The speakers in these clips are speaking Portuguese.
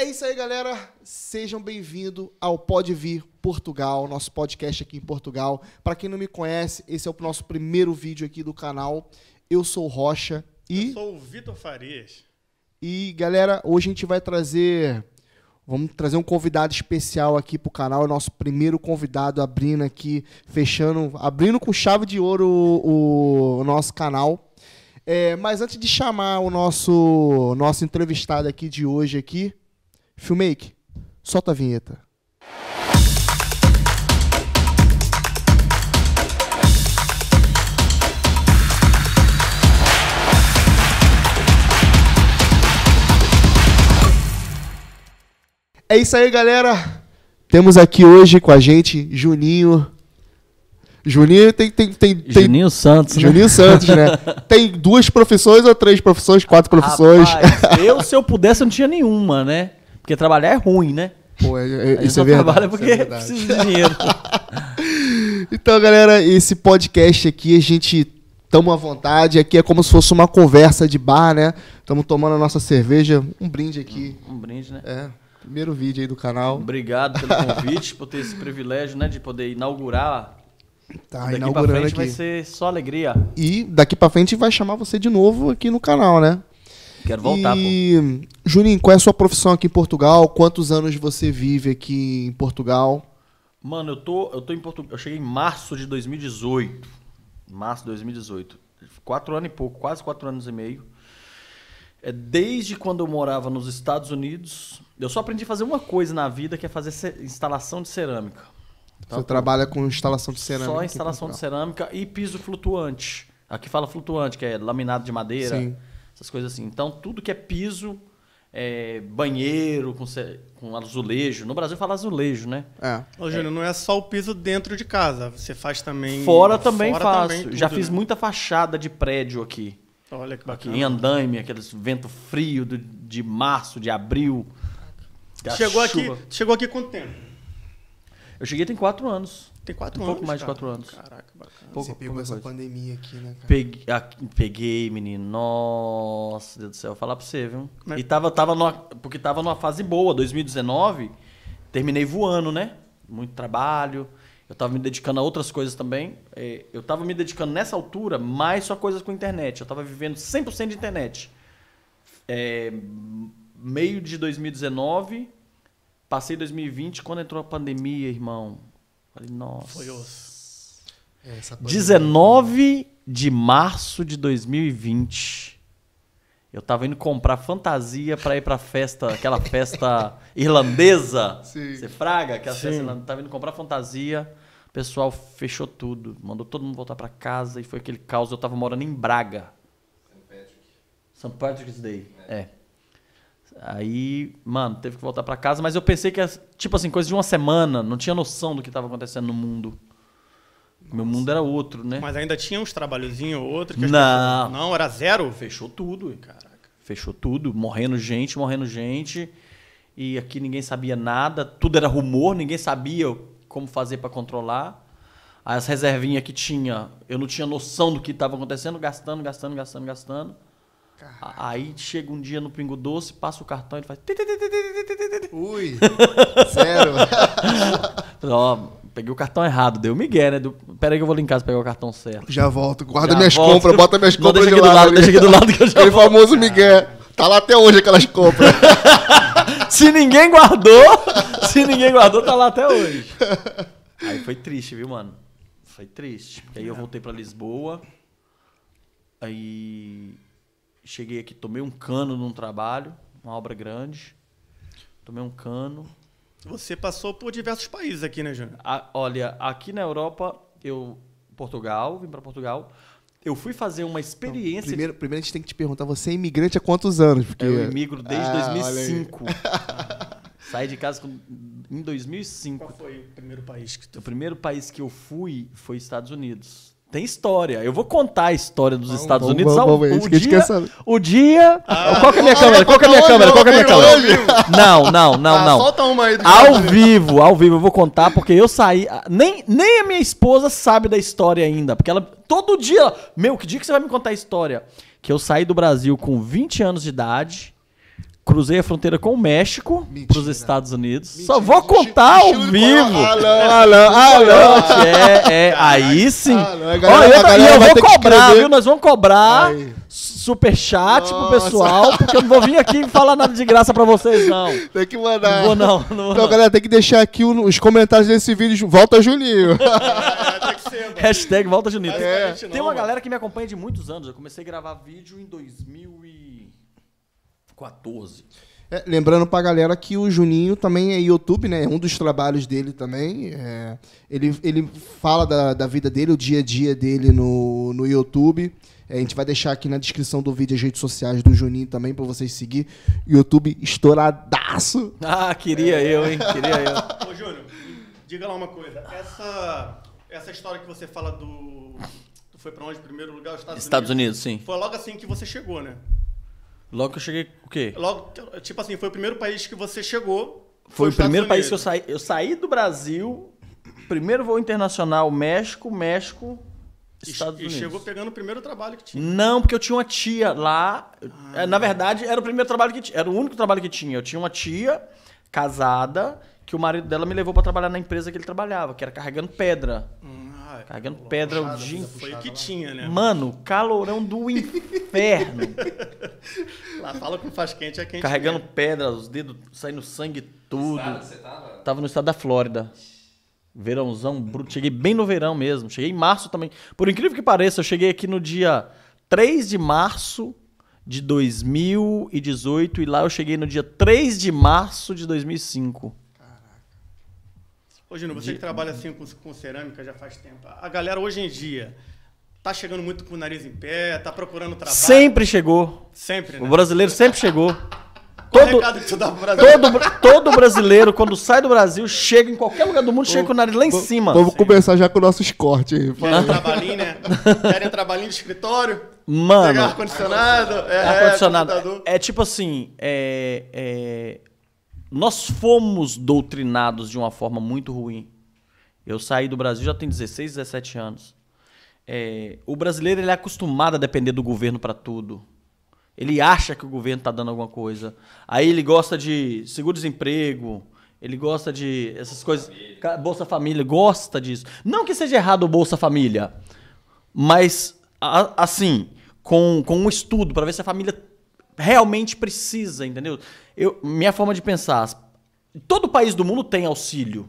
É isso aí, galera. Sejam bem-vindos ao Pode Vir Portugal, nosso podcast aqui em Portugal. Para quem não me conhece, esse é o nosso primeiro vídeo aqui do canal. Eu sou o Rocha e. Eu sou o Vitor Farias. E, galera, hoje a gente vai trazer. Vamos trazer um convidado especial aqui pro canal, nosso primeiro convidado abrindo aqui, fechando, abrindo com chave de ouro o, o nosso canal. É, mas antes de chamar o nosso nosso entrevistado aqui de hoje aqui, Filmake, solta a vinheta. É isso aí, galera. Temos aqui hoje com a gente Juninho. Juninho tem. tem, tem, tem Juninho Santos. Né? Juninho né? Santos, né? tem duas profissões ou três profissões, quatro profissões? Rapaz, eu, se eu pudesse, não tinha nenhuma, né? Porque trabalhar é ruim, né? Pô, é, é, é isso é verdade. trabalha porque é precisa de dinheiro. então, galera, esse podcast aqui a gente tamo à vontade. Aqui é como se fosse uma conversa de bar, né? Estamos tomando a nossa cerveja, um brinde aqui. Um, um brinde, né? É. Primeiro vídeo aí do canal. Obrigado pelo convite, por ter esse privilégio, né, de poder inaugurar Tá, daqui inaugurando pra frente aqui. vai ser só alegria. E daqui pra frente vai chamar você de novo aqui no canal, né? Quero voltar, e... Pô. Juninho, qual é a sua profissão aqui em Portugal? Quantos anos você vive aqui em Portugal? Mano, eu tô, eu tô em Portugal. Eu cheguei em março de 2018. Março de 2018. Quatro anos e pouco, quase quatro anos e meio. É desde quando eu morava nos Estados Unidos. Eu só aprendi a fazer uma coisa na vida, que é fazer instalação de cerâmica. Então, Você trabalha com instalação de cerâmica? Só instalação de cerâmica e piso flutuante. Aqui fala flutuante, que é laminado de madeira. Sim essas coisas assim. Então, tudo que é piso, é, banheiro com, com, azulejo. No Brasil fala azulejo, né? É. Ô, Júnior, é. não é só o piso dentro de casa. Você faz também. Fora também fora faço. Também, Já fiz né? muita fachada de prédio aqui. Olha que bacana. Aqui em Andaime, aquele vento frio do, de março, de abril. Chegou aqui, chegou aqui quanto tempo? Eu cheguei tem quatro anos. Tem quatro um anos. Um pouco mais cara. de quatro anos. Caraca, bacana pouco. Você pegou essa coisa. pandemia aqui, né, cara? Peguei, a, peguei, menino. Nossa, Deus do céu. Vou falar pra você, viu? Mas... E tava, tava numa, porque tava numa fase boa. 2019, terminei voando, né? Muito trabalho. Eu tava me dedicando a outras coisas também. É, eu tava me dedicando nessa altura mais só coisas com internet. Eu tava vivendo 100% de internet. É, meio de 2019, passei 2020, quando entrou a pandemia, irmão. Falei, nossa. Foi osso. É, essa 19 de março de 2020. Eu tava indo comprar fantasia para ir pra festa, aquela festa irlandesa. Sim. Você fraga? Aquela Sim. festa irlandesa. Tava indo comprar fantasia. O pessoal fechou tudo. Mandou todo mundo voltar para casa e foi aquele caos. Eu tava morando em Braga. St. Patrick's Day. É. é. Aí, mano, teve que voltar para casa, mas eu pensei que, era, tipo assim, coisa de uma semana, não tinha noção do que tava acontecendo no mundo meu mundo era outro, né? Mas ainda tinha uns trabalhozinhos ou outro não. não, era zero. Fechou tudo, caraca. Fechou tudo, morrendo gente, morrendo gente. E aqui ninguém sabia nada, tudo era rumor, ninguém sabia como fazer para controlar. As reservinhas que tinha, eu não tinha noção do que estava acontecendo, gastando, gastando, gastando, gastando. Aí chega um dia no Pingo Doce, passa o cartão e faz. Ui! Sério? Ó, peguei o cartão errado, deu migué, né? Do, pera aí que eu vou lá em casa pegar o cartão certo. Já volto, guarda já minhas volto. compras, bota minhas Não, compras deixa aqui de lado. Deixa aqui do lado que eu já Aquele volto. famoso migué. Tá lá até hoje aquelas compras. se ninguém guardou, se ninguém guardou, tá lá até hoje. Aí foi triste, viu, mano? Foi triste. aí eu voltei para Lisboa. Aí cheguei aqui, tomei um cano num trabalho, uma obra grande. Tomei um cano. Você passou por diversos países aqui, né, Júnior? olha, aqui na Europa, eu. Portugal, vim para Portugal. Eu fui fazer uma então, experiência. Então, primeiro, primeiro a gente tem que te perguntar: você é imigrante há quantos anos? Porque... Eu imigro desde ah, 2005. Saí de casa com, em 2005. Qual foi o primeiro país que tu O primeiro país que eu fui foi Estados Unidos. Tem história. Eu vou contar a história dos Estados Unidos ao, vamos, é o, dia, o dia. Ah, qual que é a minha câmera? Qual que é a minha câmera? Qual que é a minha câmera? Não, não, não, ah, não. Solta uma aí. Ao vivo, ao vivo eu vou contar porque eu saí, ah, nem nem a minha esposa sabe da história ainda, porque ela todo dia, meu, que dia que você vai me contar a história? Que eu saí do Brasil com 20 anos de idade cruzei a fronteira com o México para os Estados Unidos. Mentira. Só vou contar ao vivo. Alô, alô, alô. É, é, aí sim. Olha, eu, e eu vou cobrar, viu? Nós vamos cobrar aí. super chat Nossa. pro pessoal, porque eu não vou vir aqui e falar nada de graça para vocês, não. Tem que mandar. Não vou, não. não vou, então, não. galera, tem que deixar aqui os comentários desse vídeo. Volta, Juninho. Hashtag volta Juninho. É. Tem uma galera que me acompanha de muitos anos. Eu comecei a gravar vídeo em 2000 e 14. É, lembrando pra galera que o Juninho também é YouTube, né? É um dos trabalhos dele também. É, ele, ele fala da, da vida dele, o dia a dia dele no, no YouTube. É, a gente vai deixar aqui na descrição do vídeo as redes sociais do Juninho também pra vocês seguir. YouTube estouradaço. Ah, queria é. eu, hein? Queria eu. Ô, Júnior, diga lá uma coisa. Essa, essa história que você fala do. Foi pra onde? Primeiro lugar? Estados, Estados Unidos. Unidos, sim. Foi logo assim que você chegou, né? Logo que eu cheguei, o quê? Logo, tipo assim, foi o primeiro país que você chegou. Foi, foi o primeiro Unidos. país que eu saí. Eu saí do Brasil, primeiro voo internacional, México, México, Estados e, Unidos. E chegou pegando o primeiro trabalho que tinha. Não, porque eu tinha uma tia lá. Ah. Na verdade, era o primeiro trabalho que tinha. Era o único trabalho que tinha. Eu tinha uma tia casada que o marido dela me levou para trabalhar na empresa que ele trabalhava, que era carregando pedra. Hum. Ah, Cagando é, pedra puxada, o dia. inteiro. Foi o que lá. tinha, né? Mano, calorão do inferno. lá fala com faz quente, é quente. Carregando mesmo. pedra, os dedos saindo sangue tudo. Estado, você tava? tava no estado da Flórida. Verãozão bruto. Cheguei bem no verão mesmo. Cheguei em março também. Por incrível que pareça, eu cheguei aqui no dia 3 de março de 2018 e lá eu cheguei no dia 3 de março de 2005. Hoje não, você que trabalha assim com, com cerâmica já faz tempo. A galera hoje em dia tá chegando muito com o nariz em pé, tá procurando trabalho. Sempre chegou. Sempre, né? O brasileiro sempre chegou. todo, todo, todo brasileiro, quando sai do Brasil, chega em qualquer lugar do mundo, chega com o nariz lá em cima. Vamos começar já com o nosso escorte aí. Querem trabalhinho, né? Querem trabalhinho de escritório? Mano. Pegar ar-condicionado. Ar-condicionado. É, ar-condicionado. É, é, tipo assim, é, é nós fomos doutrinados de uma forma muito ruim. Eu saí do Brasil já tem 16, 17 anos. É, o brasileiro ele é acostumado a depender do governo para tudo. Ele acha que o governo está dando alguma coisa. Aí ele gosta de seguro-desemprego, ele gosta de essas Bolsa coisas. Família. Bolsa Família, gosta disso. Não que seja errado o Bolsa Família, mas a, assim, com, com um estudo para ver se a família realmente precisa, entendeu? Eu, minha forma de pensar, todo país do mundo tem auxílio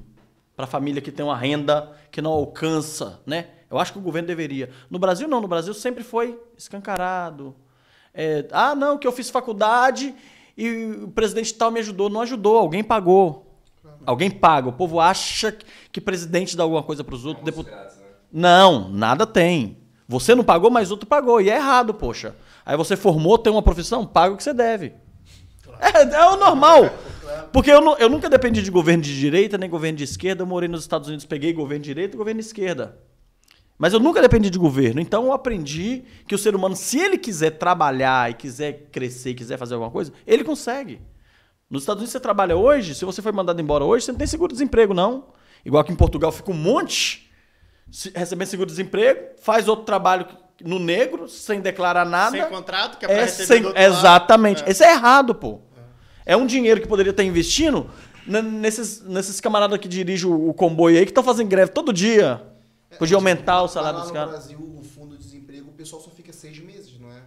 para família que tem uma renda que não alcança, né? Eu acho que o governo deveria. No Brasil não, no Brasil sempre foi escancarado. É, ah, não, que eu fiz faculdade e o presidente tal me ajudou, não ajudou, alguém pagou. Alguém paga. O povo acha que presidente dá alguma coisa para os outros. Né? Não, nada tem. Você não pagou, mas outro pagou. E é errado, poxa. Aí você formou, tem uma profissão, paga o que você deve. É, é o normal. Porque eu, eu, nunca dependi de governo de direita nem governo de esquerda. Eu morei nos Estados Unidos, peguei governo de direita e governo de esquerda. Mas eu nunca dependi de governo. Então eu aprendi que o ser humano, se ele quiser trabalhar e quiser crescer, quiser fazer alguma coisa, ele consegue. Nos Estados Unidos você trabalha hoje, se você foi mandado embora hoje, você não tem seguro-desemprego, não. Igual que em Portugal fica um monte recebendo seguro-desemprego, faz outro trabalho no negro, sem declarar nada. Sem contrato, que é, é pra é sem, do outro Exatamente. Isso é. é errado, pô. É. um dinheiro que poderia estar investindo nesses, nesses camaradas que dirigem o, o comboio aí, que estão fazendo greve todo dia. É, Podia tipo, aumentar o salário dos caras. No Brasil, o fundo de desemprego, o pessoal só fica seis meses, não é?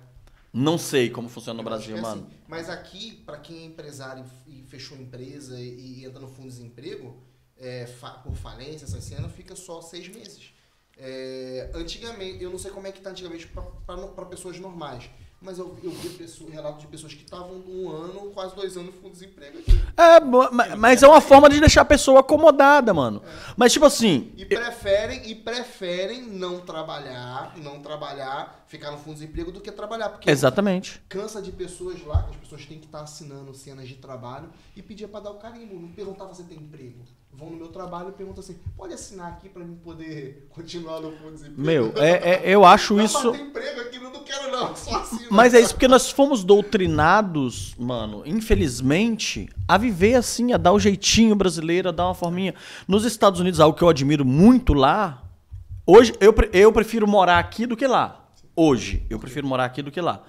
Não sei como funciona no Brasil, assim. mano. Mas aqui, para quem é empresário e fechou empresa e, e entra no fundo de desemprego, é, fa por falência, essa cena, fica só seis meses. É, antigamente, eu não sei como é que tá antigamente para pessoas normais. Mas eu, eu vi pessoa, relatos de pessoas que estavam um ano, quase dois anos com desemprego aqui. É, mas, é uma forma de deixar a pessoa acomodada, mano. É. Mas tipo assim. E preferem, eu... e preferem não trabalhar, não trabalhar, ficar no fundo de desemprego do que trabalhar. Porque Exatamente. Cansa de pessoas lá, que as pessoas têm que estar tá assinando cenas de trabalho e pedir para dar o carimbo. Não perguntar se tem emprego vão no meu trabalho e perguntam assim: pode assinar aqui para mim poder continuar no fundo desemprego? Meu, é, é eu acho não isso. emprego aqui, não quero não, só assino. Mas é isso, porque nós fomos doutrinados, mano, infelizmente, a viver assim, a dar o jeitinho brasileiro, a dar uma forminha. Nos Estados Unidos, algo que eu admiro muito lá, hoje eu, eu prefiro morar aqui do que lá. Hoje, eu prefiro morar aqui do que lá.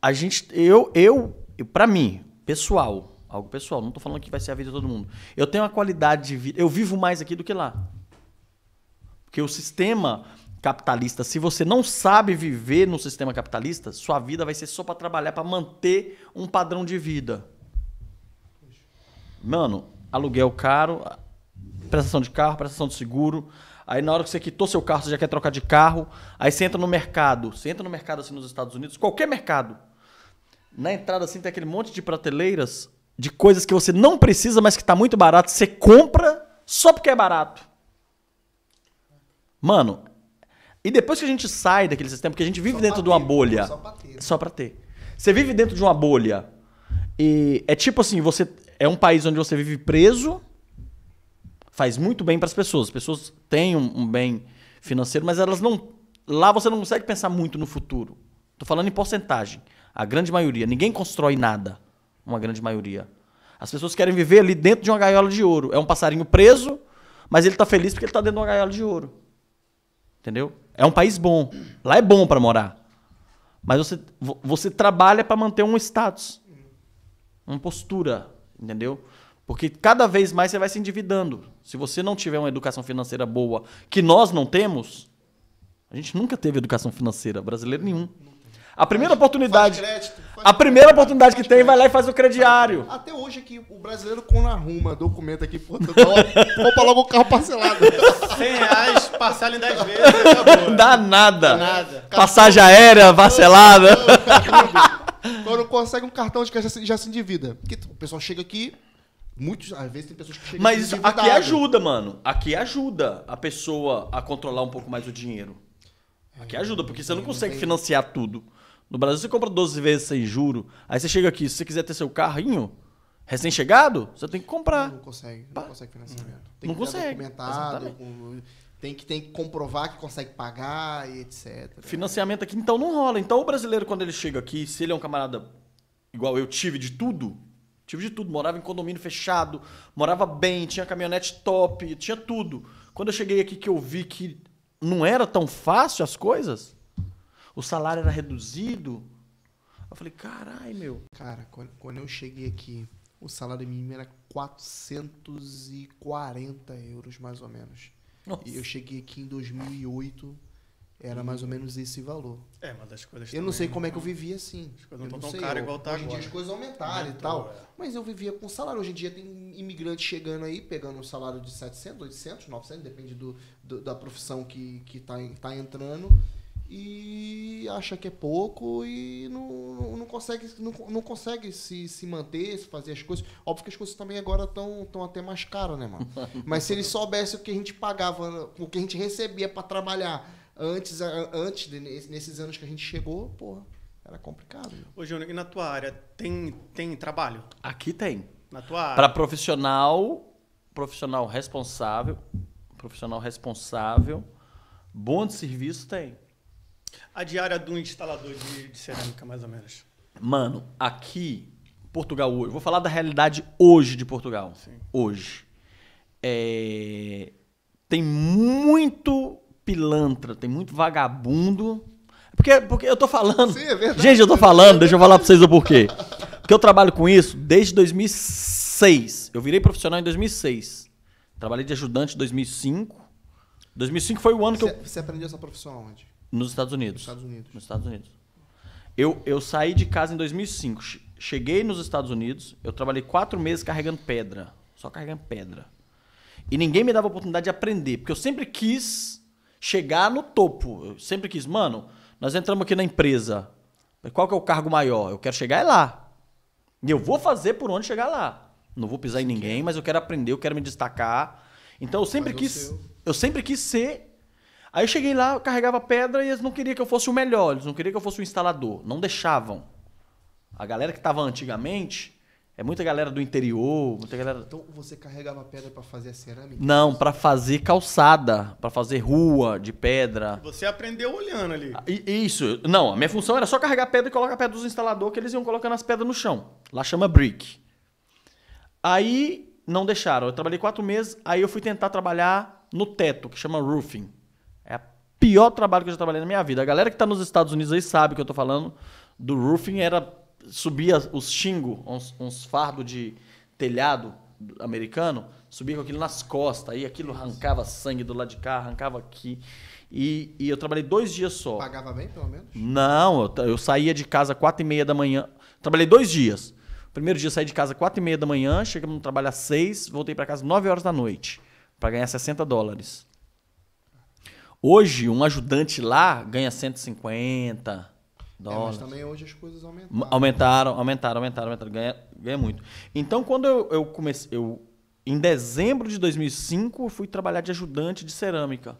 A gente, eu, eu, para mim, pessoal, Algo pessoal, não estou falando que vai ser a vida de todo mundo. Eu tenho uma qualidade de vida, eu vivo mais aqui do que lá. Porque o sistema capitalista, se você não sabe viver no sistema capitalista, sua vida vai ser só para trabalhar, para manter um padrão de vida. Mano, aluguel caro, prestação de carro, prestação de seguro. Aí na hora que você quitou seu carro, você já quer trocar de carro. Aí você entra no mercado. Você entra no mercado assim nos Estados Unidos, qualquer mercado. Na entrada assim tem aquele monte de prateleiras de coisas que você não precisa, mas que está muito barato, você compra só porque é barato. Mano, e depois que a gente sai daquele sistema, porque a gente vive só dentro de uma ter, bolha. Só pra ter. Né? Só pra ter. Você vive dentro de uma bolha. E é tipo assim, você é um país onde você vive preso, faz muito bem para as pessoas. As pessoas têm um, um bem financeiro, mas elas não lá você não consegue pensar muito no futuro. Tô falando em porcentagem. A grande maioria, ninguém constrói nada uma grande maioria. As pessoas querem viver ali dentro de uma gaiola de ouro. É um passarinho preso, mas ele está feliz porque ele está dentro de uma gaiola de ouro. Entendeu? É um país bom. Lá é bom para morar. Mas você, você trabalha para manter um status, uma postura, entendeu? Porque cada vez mais você vai se endividando. Se você não tiver uma educação financeira boa, que nós não temos, a gente nunca teve educação financeira brasileiro nenhum. A primeira oportunidade, a primeira oportunidade que tem, vai lá e faz o crediário. Até hoje que o brasileiro, quando arruma documento aqui, pô, compra logo o carro parcelado. 100 reais, parcela em 10 vezes. Acabou. Dá nada. Dá nada. Passagem aérea, parcelada. Quando consegue um cartão de crédito, já se endivida. Porque o pessoal chega aqui, Muitos, às vezes tem pessoas que chegam Mas aqui ajuda, mano. Aqui ajuda a pessoa a controlar um pouco mais o dinheiro. Aqui ajuda, porque você não consegue financiar tudo. No Brasil você compra 12 vezes sem juro. Aí você chega aqui, se você quiser ter seu carrinho recém-chegado, você tem que comprar. Não, consegue, não consegue financiamento. Tem não que consegue. Documentado, com, tem que, tem que comprovar que consegue pagar e etc. Financiamento aqui então não rola. Então o brasileiro, quando ele chega aqui, se ele é um camarada igual eu tive de tudo, tive de tudo, morava em condomínio fechado, morava bem, tinha caminhonete top, tinha tudo. Quando eu cheguei aqui que eu vi que não era tão fácil as coisas, o salário era reduzido. Eu falei, carai meu. Cara, quando eu cheguei aqui, o salário mínimo era 440 euros, mais ou menos. Nossa. E eu cheguei aqui em 2008, era mais ou hum. menos esse valor. É, mas as coisas Eu não sei como não... é que eu vivia assim. As coisas não estão tão caras igual tá Hoje em dia as coisas aumentaram Aumentou, e então, tal. É. Mas eu vivia com salário. Hoje em dia tem imigrante chegando aí, pegando um salário de 700, 800, 900, depende do, do da profissão que, que tá, tá entrando e acha que é pouco e não, não, consegue, não, não, consegue se, se manter, se fazer as coisas. Óbvio que as coisas também agora estão até mais caras, né, mano? Mas se ele soubesse o que a gente pagava, o que a gente recebia para trabalhar antes, antes de, nesses anos que a gente chegou, porra, era complicado. Ô, Júnior, e na tua área, tem, tem trabalho? Aqui tem. Na tua área? Para profissional, profissional responsável, profissional responsável, bom de serviço tem. A diária de um instalador de, de cerâmica, mais ou menos. Mano, aqui, Portugal hoje, vou falar da realidade hoje de Portugal. Sim. Hoje. É, tem muito pilantra, tem muito vagabundo. Porque, porque eu tô falando. Sim, é verdade. Gente, eu tô falando, deixa eu falar pra vocês o porquê. Porque eu trabalho com isso desde 2006. Eu virei profissional em 2006. Trabalhei de ajudante em 2005. 2005 foi o ano você, que eu. Você aprendeu essa profissão onde? Nos Estados Unidos. Nos Estados Unidos. Nos Estados Unidos. Eu, eu saí de casa em 2005. Cheguei nos Estados Unidos, eu trabalhei quatro meses carregando pedra. Só carregando pedra. E ninguém me dava a oportunidade de aprender, porque eu sempre quis chegar no topo. Eu sempre quis, mano, nós entramos aqui na empresa. Qual que é o cargo maior? Eu quero chegar é lá. E eu vou fazer por onde chegar lá. Não vou pisar em ninguém, é. mas eu quero aprender, eu quero me destacar. Então eu sempre quis, eu sempre quis ser Aí eu cheguei lá, eu carregava pedra e eles não queriam que eu fosse o melhor, eles não queriam que eu fosse o instalador, não deixavam. A galera que estava antigamente é muita galera do interior, muita galera. Então você carregava pedra para fazer a cerâmica? Não, para fazer calçada, para fazer rua de pedra. Você aprendeu olhando ali. Isso. Não, a minha função era só carregar pedra e colocar a pedra dos instaladores que eles iam colocando as pedras no chão. Lá chama brick. Aí não deixaram. Eu trabalhei quatro meses, aí eu fui tentar trabalhar no teto, que chama roofing pior trabalho que eu já trabalhei na minha vida. A galera que está nos Estados Unidos aí sabe o que eu estou falando. Do roofing era subia os xingo, uns, uns fardos de telhado americano, subia com aquilo nas costas, aí aquilo arrancava sangue do lado de cá, arrancava aqui. E, e eu trabalhei dois dias só. Pagava bem, pelo menos? Não, eu, eu saía de casa quatro e meia da manhã. Trabalhei dois dias. Primeiro dia saí de casa quatro e meia da manhã, chegamos no trabalho às seis, voltei para casa nove horas da noite, para ganhar 60 dólares. Hoje, um ajudante lá ganha 150 dólares. É, mas também hoje as coisas aumentaram. Aumentaram, aumentaram, aumentaram, aumentaram. Ganha, ganha muito. Então, quando eu, eu comecei. Eu, em dezembro de 2005, eu fui trabalhar de ajudante de cerâmica.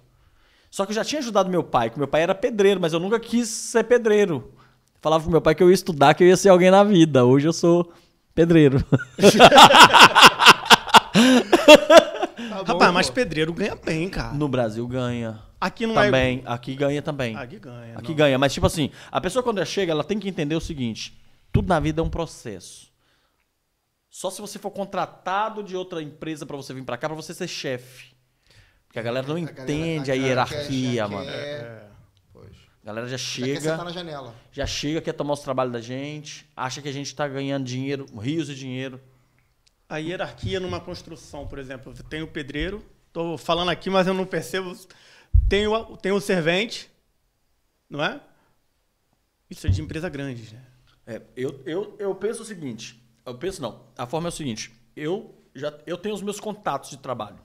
Só que eu já tinha ajudado meu pai, que meu pai era pedreiro, mas eu nunca quis ser pedreiro. Falava pro meu pai que eu ia estudar, que eu ia ser alguém na vida. Hoje eu sou pedreiro. tá bom, Rapaz, mas pedreiro ganha bem, cara. No Brasil ganha. Aqui não também, é. Também, aqui ganha também. Aqui ganha. Aqui não. ganha. Mas, tipo assim, a pessoa quando ela chega, ela tem que entender o seguinte: tudo na vida é um processo. Só se você for contratado de outra empresa para você vir para cá, para você ser chefe. Porque a galera não a entende galera, a, a hierarquia, quer, mano. Quer... É. A galera já chega. Já, quer na janela. já chega, quer tomar os trabalhos da gente, acha que a gente está ganhando dinheiro, rios de dinheiro. A hierarquia numa construção, por exemplo, tem o pedreiro, tô falando aqui, mas eu não percebo tem o, tem o servente, não é? Isso é de empresa grande, né? É, eu, eu, eu penso o seguinte. Eu penso não. A forma é o seguinte. Eu já eu tenho os meus contatos de trabalho.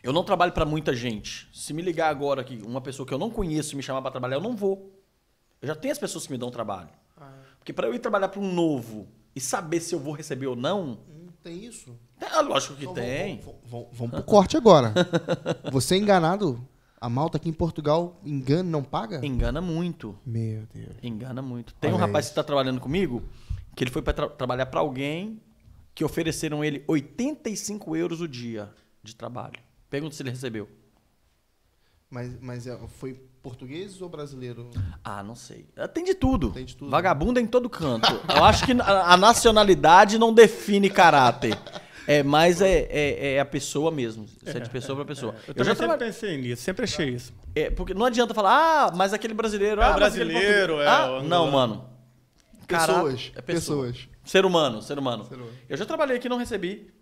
Eu não trabalho para muita gente. Se me ligar agora aqui, uma pessoa que eu não conheço me chamar para trabalhar, eu não vou. Eu já tenho as pessoas que me dão trabalho. Ah. Porque para eu ir trabalhar para um novo e saber se eu vou receber ou não. Não hum, tem isso. É, lógico que então, tem. Vamos, vamos pro corte agora. Você é enganado a malta aqui em Portugal engana, não paga? Engana muito. Meu Deus. Engana muito. Tem Olha um rapaz isso. que está trabalhando comigo, que ele foi para tra trabalhar para alguém que ofereceram ele 85 euros o dia de trabalho. Pergunta se ele recebeu. Mas, mas é, foi português ou brasileiro? Ah, não sei. Tem de tudo. Tem de tudo. Né? Vagabundo em todo canto. Eu acho que a nacionalidade não define caráter. É, mas é, é, é, a pessoa mesmo. Isso é, de pessoa para pessoa. É. Eu, eu já sempre trabalho... pensei nisso, sempre achei isso. É, porque não adianta falar, ah, mas aquele brasileiro. Ah, ah, é ah, brasileiro, é. Ah, não, mano. pessoas. É pessoa. Pessoas. Ser humano, ser humano. Ser humano. Eu já trabalhei aqui e não recebi.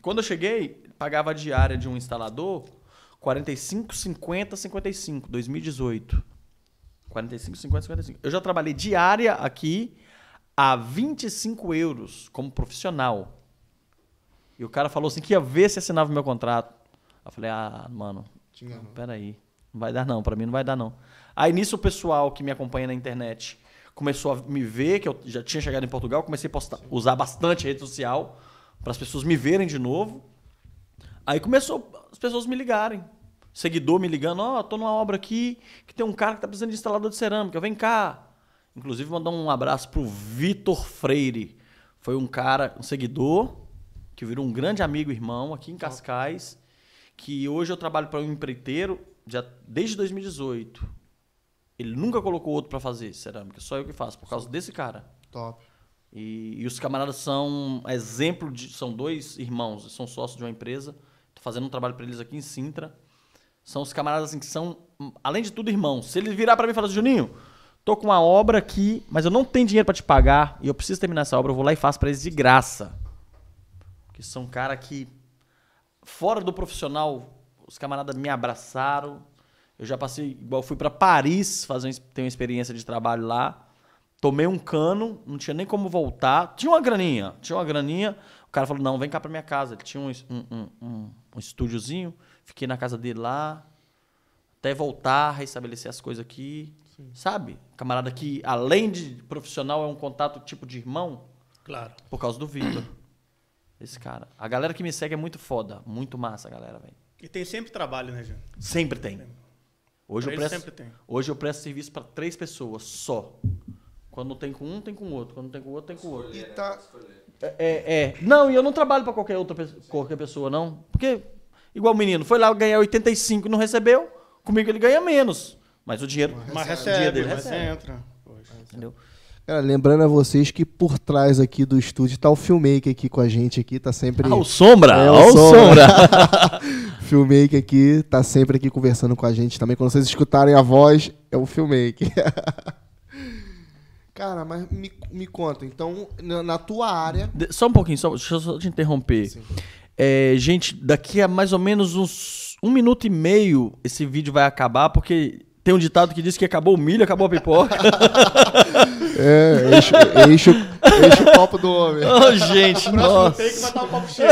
Quando eu cheguei, pagava a diária de um instalador 45, 50, 55, 2018. 45, 50, 55. Eu já trabalhei diária aqui a 25 euros como profissional. E o cara falou assim que ia ver se assinava o meu contrato. Eu falei, ah, mano, peraí. Não vai dar não, para mim não vai dar não. Aí nisso o pessoal que me acompanha na internet começou a me ver, que eu já tinha chegado em Portugal, comecei a postar, usar bastante rede social para as pessoas me verem de novo. Aí começou as pessoas me ligarem. Seguidor me ligando, ó, oh, tô numa obra aqui que tem um cara que tá precisando de instalador de cerâmica, vem cá. Inclusive, mandar um abraço pro Vitor Freire. Foi um cara, um seguidor, que virou um grande amigo irmão aqui em Cascais, que hoje eu trabalho para um empreiteiro já desde 2018. Ele nunca colocou outro para fazer cerâmica, só eu que faço, por causa desse cara. Top. E, e os camaradas são exemplo de. São dois irmãos, são sócios de uma empresa Tô fazendo um trabalho para eles aqui em Sintra. São os camaradas assim que são, hum, além de tudo, irmãos. Se ele virar para mim e falar Juninho, tô com uma obra aqui, mas eu não tenho dinheiro para te pagar e eu preciso terminar essa obra, eu vou lá e faço para eles de graça. Porque são cara que fora do profissional, os camaradas me abraçaram. Eu já passei, igual fui para Paris fazer ter uma experiência de trabalho lá. Tomei um cano, não tinha nem como voltar. Tinha uma graninha, tinha uma graninha. O cara falou: "Não, vem cá para minha casa". Ele tinha um, um, um um estúdiozinho. Fiquei na casa dele lá. Até voltar, restabelecer as coisas aqui. Sim. Sabe? Camarada que, além de profissional, é um contato tipo de irmão. Claro. Por causa do Vitor. Esse cara. A galera que me segue é muito foda. Muito massa, galera, velho. E tem sempre trabalho, né, Jean? Sempre tem. Hoje eu, presto, sempre tem. hoje eu presto serviço para três pessoas só. Quando tem com um, tem com o outro. Quando tem com o outro, tem com o outro. E tá, é, é, é, Não, e eu não trabalho para qualquer outra pessoa, qualquer pessoa, não. Porque, igual o menino, foi lá ganhar 85 não recebeu, comigo ele ganha menos. Mas o dinheiro. Mas recebe, o dinheiro mas recebe. entra. Entendeu? Cara, lembrando a vocês que por trás aqui do estúdio tá o filmmaker aqui com a gente aqui, tá sempre. Ah, o Sombra! É, o Sombra! sombra. filmmaker aqui tá sempre aqui conversando com a gente também. Quando vocês escutarem a voz, é o filmmaker. Cara, mas me, me conta, então, na, na tua área. De, só um pouquinho, só, deixa eu só te interromper. É, gente, daqui a mais ou menos uns um minuto e meio esse vídeo vai acabar, porque tem um ditado que diz que acabou o milho, acabou a pipoca. é, enche, o copo do homem. Oh, gente, nossa. Take, vai estar o copo cheio.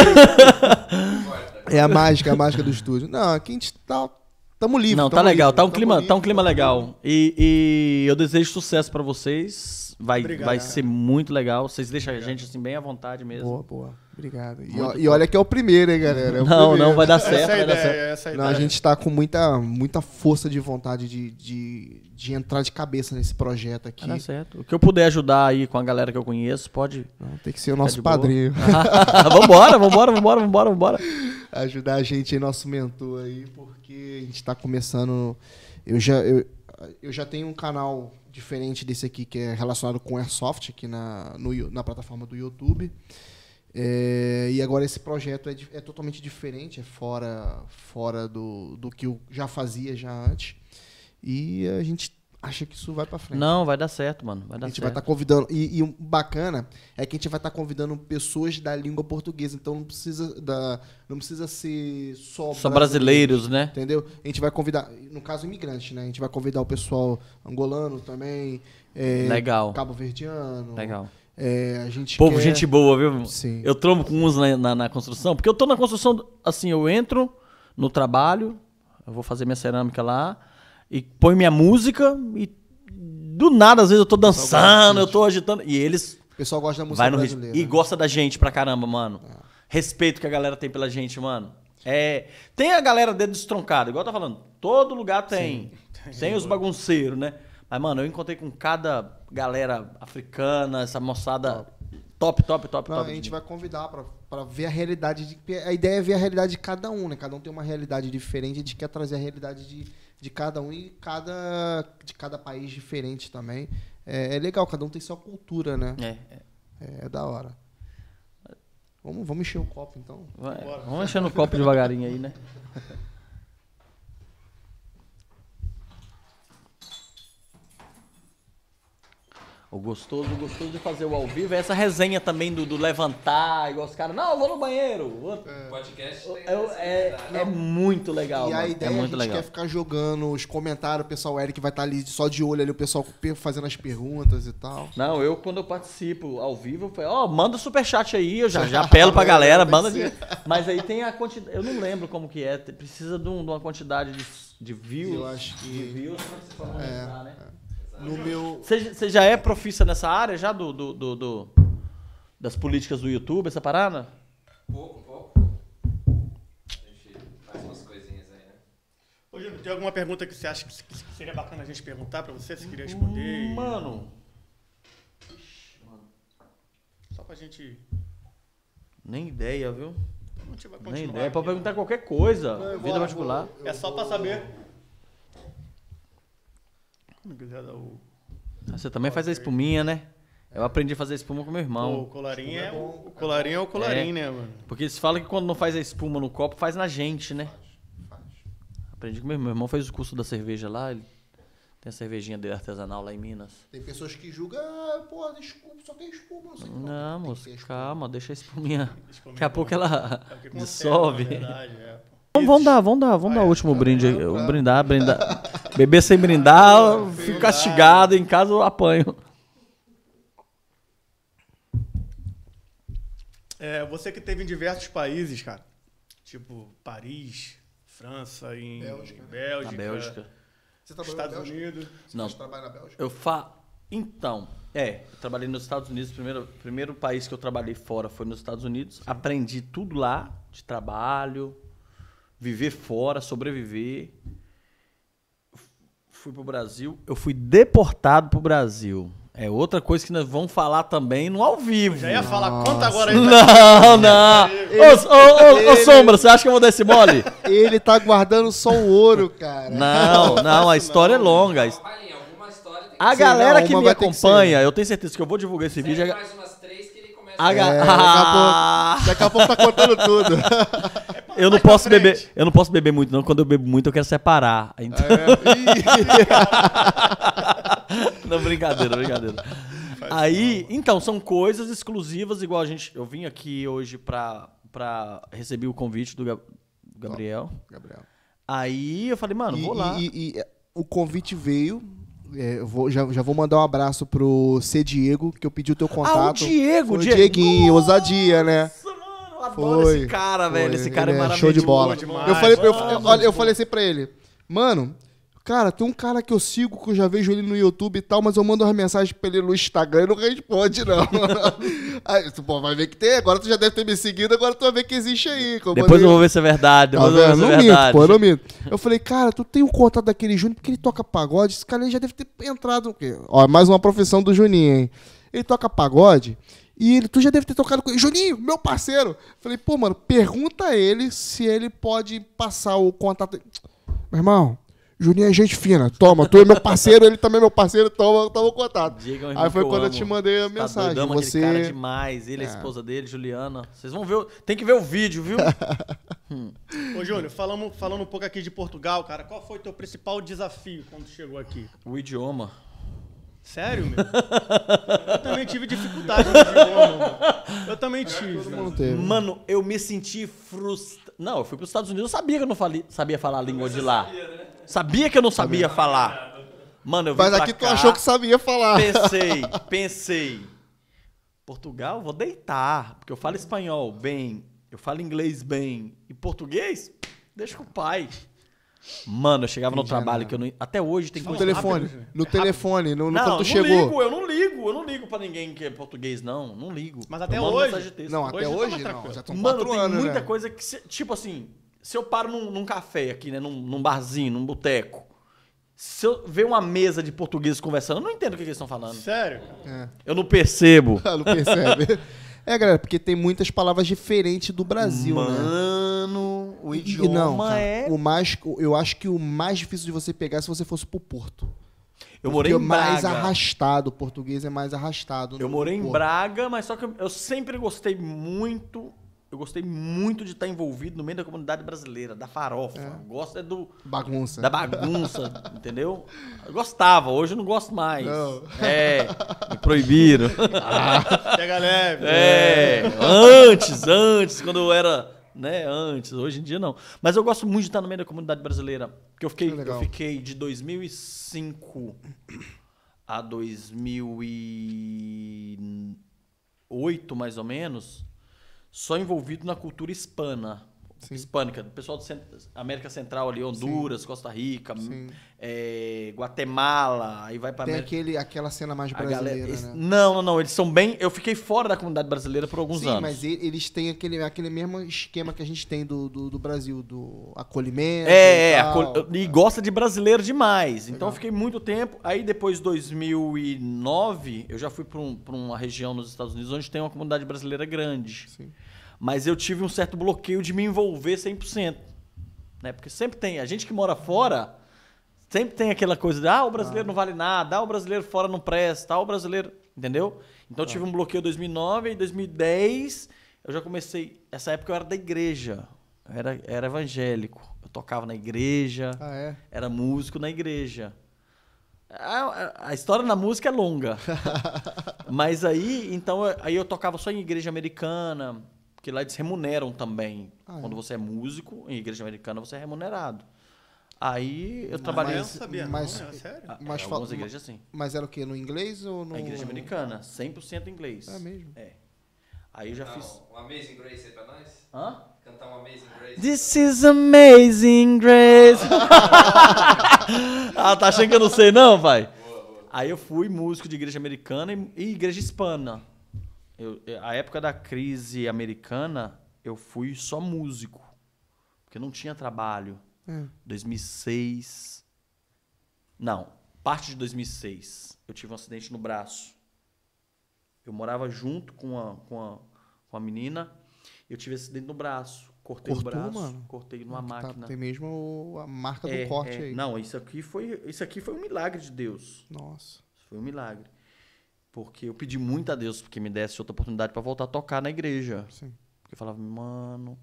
é a mágica, a mágica do estúdio. Não, aqui a gente tá Tamo livre. Não, tá tamo tá livre, legal, tá um clima, livre, tá um clima legal. E, e eu desejo sucesso para vocês. Vai, Obrigado, vai ser muito legal. Vocês deixam Obrigado. a gente assim bem à vontade mesmo. Boa, boa. Obrigado. E, e, olha que é o primeiro, hein, galera? É não, primeiro. não, vai dar certo. Essa vai ideia, dar certo. Essa não, a gente está com muita, muita força de vontade de, de, de, entrar de cabeça nesse projeto aqui. Vai dar certo. O que eu puder ajudar aí com a galera que eu conheço, pode. Não, tem que ser o nosso padrinho. vambora, vambora, vambora, vambora, vambora. Ajudar a gente aí, nosso mentor aí, porque a gente está começando. Eu já, eu, eu já tenho um canal diferente desse aqui que é relacionado com Airsoft aqui na, no, na plataforma do YouTube. É, e agora esse projeto é, é, totalmente diferente, é fora, fora do, do que eu já fazia já antes. E a gente acha que isso vai para frente. Não, vai dar certo, mano. Vai dar a gente tá certo. vai estar tá convidando. E, e bacana é que a gente vai estar tá convidando pessoas da língua portuguesa. Então não precisa, da, não precisa ser só. Só brasileiros, brasileiros né? Entendeu? A gente vai convidar, no caso, imigrante, né? A gente vai convidar o pessoal angolano também. É, Legal. Cabo Verdiano. Legal. É, a gente Povo, quer... gente boa, viu? Sim. Eu trombo com uns na, na, na, construção, porque eu tô na construção, assim, eu entro no trabalho, eu vou fazer minha cerâmica lá, e põe minha música, e do nada, às vezes, eu tô dançando, eu tô agitando. E eles. O pessoal gosta da música brasileira. E né? gosta da gente pra caramba, mano. É. Respeito que a galera tem pela gente, mano. É, tem a galera dedo destroncado, igual eu tô falando. Todo lugar tem. Sim. Tem os bagunceiros, né? Mas, mano, eu encontrei com cada galera africana, essa moçada top, top, top, Não, top. A gente vai convidar para ver a realidade. De, a ideia é ver a realidade de cada um, né? Cada um tem uma realidade diferente, a gente quer trazer a realidade de, de cada um e cada, de cada país diferente também. É, é legal, cada um tem sua cultura, né? É, é. é, é da hora. Vamos, vamos encher o copo, então. Vai, vamos encher o copo devagarinho aí, né? O gostoso, o gostoso de fazer o ao vivo é essa resenha também do, do levantar, igual os caras, não, eu vou no banheiro. É. podcast eu, é, é, é, muito legal. E mano. a ideia é, é muito a gente legal. quer ficar jogando os comentários, o pessoal, o Eric vai estar tá ali só de olho ali, o pessoal fazendo as perguntas e tal. Não, eu quando eu participo ao vivo, foi ó, oh, manda superchat aí, eu já, já apelo pra é, galera, manda de... Mas aí tem a quantidade, eu não lembro como que é, precisa de, um, de uma quantidade de, de views. Eu acho que... De views pra se é, né? É. No meu. Você já é profissa nessa área já do, do, do, do, das políticas do YouTube, essa parada? Pouco, pouco. A gente faz umas coisinhas aí, né? Ô, Júlio, tem alguma pergunta que você acha que seria bacana a gente perguntar pra você? Você queria responder? Hum, mano. Ixi, mano. Só pra gente. Nem ideia, viu? Nem ideia. Aqui, perguntar qualquer coisa. Né? vida vou, particular. é só vou... pra saber quiser dar o. Ah, você também faz a espuminha, né? Eu aprendi a fazer espuma com meu irmão. O colarinho é, é bom, o colarinho é o colarinho, é, né, mano? Porque eles falam que quando não faz a espuma no copo, faz na gente, né? Faz, faz. Aprendi com meu irmão. Meu irmão fez o curso da cerveja lá. Ele tem a cervejinha dele artesanal lá em Minas. Tem pessoas que julgam, ah, pô, desculpa, só tem espuma, não sei Não, não moço, calma, deixa a espuminha. Daqui a é pouco ela é dissolve. Serve, verdade, é. Vamos, vamos dar, vamos dar, vamos dar o último brinde. aí. brindar, brindar. Beber sem brindar, eu fico castigado. Em casa eu apanho. É, você que teve em diversos países, cara. Tipo Paris, França, em Bélgica. Bélgica, Na Bélgica. Você trabalhou na Estados Bélgica? Unidos. Você Não. trabalha na Bélgica? Eu fa... Então, é, eu trabalhei nos Estados Unidos. O primeiro, primeiro país que eu trabalhei fora foi nos Estados Unidos. Aprendi tudo lá, de trabalho, viver fora, sobreviver. Fui pro Brasil. Eu fui deportado pro Brasil. É outra coisa que nós vamos falar também no ao vivo. Eu já ia Nossa. falar, conta agora aí. Não, não. Tá ô, ô, ô, Sombra, você acha que eu vou dar esse mole? Ele tá guardando só o ouro, cara. Não, não, a história não. é longa. Não, a galera não, que me acompanha, que eu tenho certeza que eu vou divulgar esse Sempre vídeo. Mais umas três que ele começa a... É, ah. daqui, a pouco, ah. daqui a pouco tá contando tudo. eu não posso beber. Eu não posso beber muito, não. Quando eu bebo muito, eu quero separar. Então... É. não, brincadeira, brincadeira. Faz Aí, mal, então, são coisas exclusivas, igual a gente. Eu vim aqui hoje pra. pra receber o convite do Gabriel. Gabriel. Aí eu falei, mano, e, vou lá. E, e, e, o convite veio. É, vou, já, já, vou mandar um abraço pro C. Diego, que eu pedi o teu contato. Ah, o Diego, Foi o Diego. Dieguinho, ousadia, né? eu adoro foi, esse cara, foi. velho. Esse cara ele é maravilhoso. É show de bola. Demais. Eu falei, pra, eu, ah, eu, eu falei assim pra ele, mano, Cara, tem um cara que eu sigo, que eu já vejo ele no YouTube e tal, mas eu mando uma mensagem pra ele no Instagram e não responde, não. aí, tu, pô, vai ver que tem. Agora tu já deve ter me seguido, agora tu vai ver que existe aí. depois eu vou ver se é verdade. Tá depois ah, eu é não minto, Pô, eu não minto. Eu falei, cara, tu tem um contato daquele Juninho, porque ele toca pagode. Esse cara já deve ter entrado. Ó, é mais uma profissão do Juninho, hein? Ele toca pagode e ele, tu já deve ter tocado com ele. Juninho, meu parceiro. Falei, pô, mano, pergunta a ele se ele pode passar o contato. Meu irmão, Juninho é gente fina. Toma, tu é meu parceiro, ele também é meu parceiro, toma, toma o contato. Diga, Aí foi quando eu te mandei a tá mensagem. Tá você cara é demais, ele, é. a esposa dele, Juliana. Vocês vão ver, tem que ver o vídeo, viu? Hum. Ô, Júnior, falando, falando um pouco aqui de Portugal, cara, qual foi o teu principal desafio quando chegou aqui? O idioma. Sério, meu? eu também tive dificuldade no idioma, mano. Eu também tive. Mano. mano, eu me senti frustrado. Não, eu fui para os Estados Unidos, eu sabia que eu não falei, sabia falar a língua de lá. Sabia, né? sabia, que eu não sabia, sabia. falar. Mano, eu vim Mas aqui tu achou que sabia falar. Pensei, pensei. Portugal, vou deitar, porque eu falo espanhol bem, eu falo inglês bem e português, deixa com o pai. Mano, eu chegava Entendi no trabalho que eu não. Até hoje tem no Telefone, no é telefone, no, no não, quando tu chegou. Não ligo, eu não ligo, eu não ligo pra ninguém que é português, não. Não ligo. Mas até hoje. Não, até hoje, tá hoje não. Já estão quatro Mano, tem anos, muita né? coisa que. Se, tipo assim, se eu paro num, num café aqui, né? Num, num barzinho, num boteco. Se eu ver uma mesa de portugueses conversando, eu não entendo o que, que eles estão falando. Sério? É. Eu não percebo. não percebe. é, galera, porque tem muitas palavras diferentes do Brasil, Mano... né? Mano o idioma não, cara, é. O mais, eu acho que o mais difícil de você pegar é se você fosse pro Porto. Eu morei Porque em é Braga. mais arrastado, o português é mais arrastado. Eu morei Porto. em Braga, mas só que eu, eu sempre gostei muito eu gostei muito de estar envolvido no meio da comunidade brasileira, da farofa. É. Gosto é do. Bagunça. Da bagunça, entendeu? Eu gostava, hoje eu não gosto mais. Não. É, me proibiram. Ah, pega leve. É, é, antes, antes, quando eu era né, antes, hoje em dia não. Mas eu gosto muito de estar no meio da comunidade brasileira, porque eu fiquei, é eu fiquei de 2005 a 2008, mais ou menos, só envolvido na cultura hispana. Sim. hispânica, do pessoal da América Central ali, Honduras, Sim. Costa Rica, hum, é, Guatemala, aí vai para Tem América... aquele, aquela cena mais brasileira, galera, né? Não, não, não, eles são bem... Eu fiquei fora da comunidade brasileira por alguns Sim, anos. mas eles têm aquele, aquele mesmo esquema que a gente tem do, do, do Brasil, do acolhimento É, e, é, tal, e gosta de brasileiro demais. Então, Legal. Então eu fiquei muito tempo, aí depois de 2009, eu já fui para um, pra uma região nos Estados Unidos onde tem uma comunidade brasileira grande. Sim. Mas eu tive um certo bloqueio de me envolver 100%. Né? Porque sempre tem. A gente que mora fora, sempre tem aquela coisa de, ah, o brasileiro ah. não vale nada, ah, o brasileiro fora não presta, ah, o brasileiro. Entendeu? Então eu tá. tive um bloqueio em 2009 e 2010 eu já comecei. Essa época eu era da igreja. Eu era, era evangélico. Eu tocava na igreja. Ah, é? Era músico na igreja. A, a, história na música é longa. Mas aí, então, aí eu tocava só em igreja americana. Porque lá eles remuneram também. Ah, é. Quando você é músico, em igreja americana, você é remunerado. Aí eu trabalhei. Mas, mas, é ah, Mas, é, algumas igrejas sim. Mas era o quê? No inglês ou no. A igreja americana, 100% inglês. É mesmo? É. Aí eu já não, fiz. Um Amazing Grace aí pra nós? Hã? Cantar um Amazing Grace. This is Amazing Grace. ah, tá achando que eu não sei, não, pai? Boa, boa. Aí eu fui músico de igreja americana e, e igreja hispana. Eu, é, a época da crise americana, eu fui só músico, porque não tinha trabalho. Hum. É. 2006. Não, parte de 2006. Eu tive um acidente no braço. Eu morava junto com a, com a, com a menina. Eu tive acidente no braço. Cortei Cortou, o braço, mano? cortei numa ah, tá, máquina. tem mesmo a marca do é, corte é. aí. Não, isso aqui, foi, isso aqui foi um milagre de Deus. Nossa. Foi um milagre. Porque eu pedi muito a Deus que me desse outra oportunidade para voltar a tocar na igreja. Sim. Porque eu falava, mano.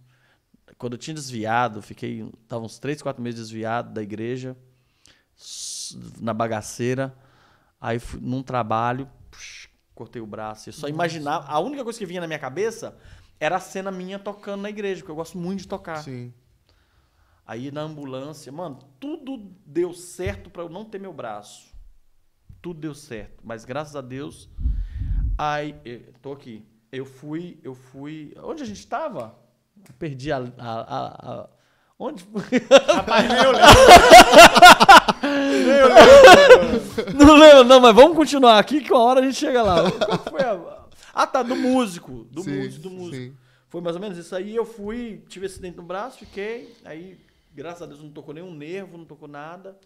Quando eu tinha desviado, fiquei. Tava uns três quatro meses desviado da igreja, na bagaceira. Aí fui num trabalho, cortei o braço. Eu só imaginava. A única coisa que vinha na minha cabeça era a cena minha tocando na igreja, porque eu gosto muito de tocar. Sim. Aí na ambulância, mano, tudo deu certo para eu não ter meu braço tudo deu certo. Mas graças a Deus, aí eh, tô aqui. Eu fui, eu fui. Onde a gente estava? Perdi a, a, a Onde? Rapaz, nem eu lembro. nem eu lembro. Não lembro, não, mas vamos continuar aqui que uma hora a gente chega lá. A... Ah, tá, do músico. Do sim, músico, do músico. Sim. Foi mais ou menos isso aí. Eu fui, tive acidente no braço, fiquei. Aí, graças a Deus, não tocou nenhum nervo, não tocou nada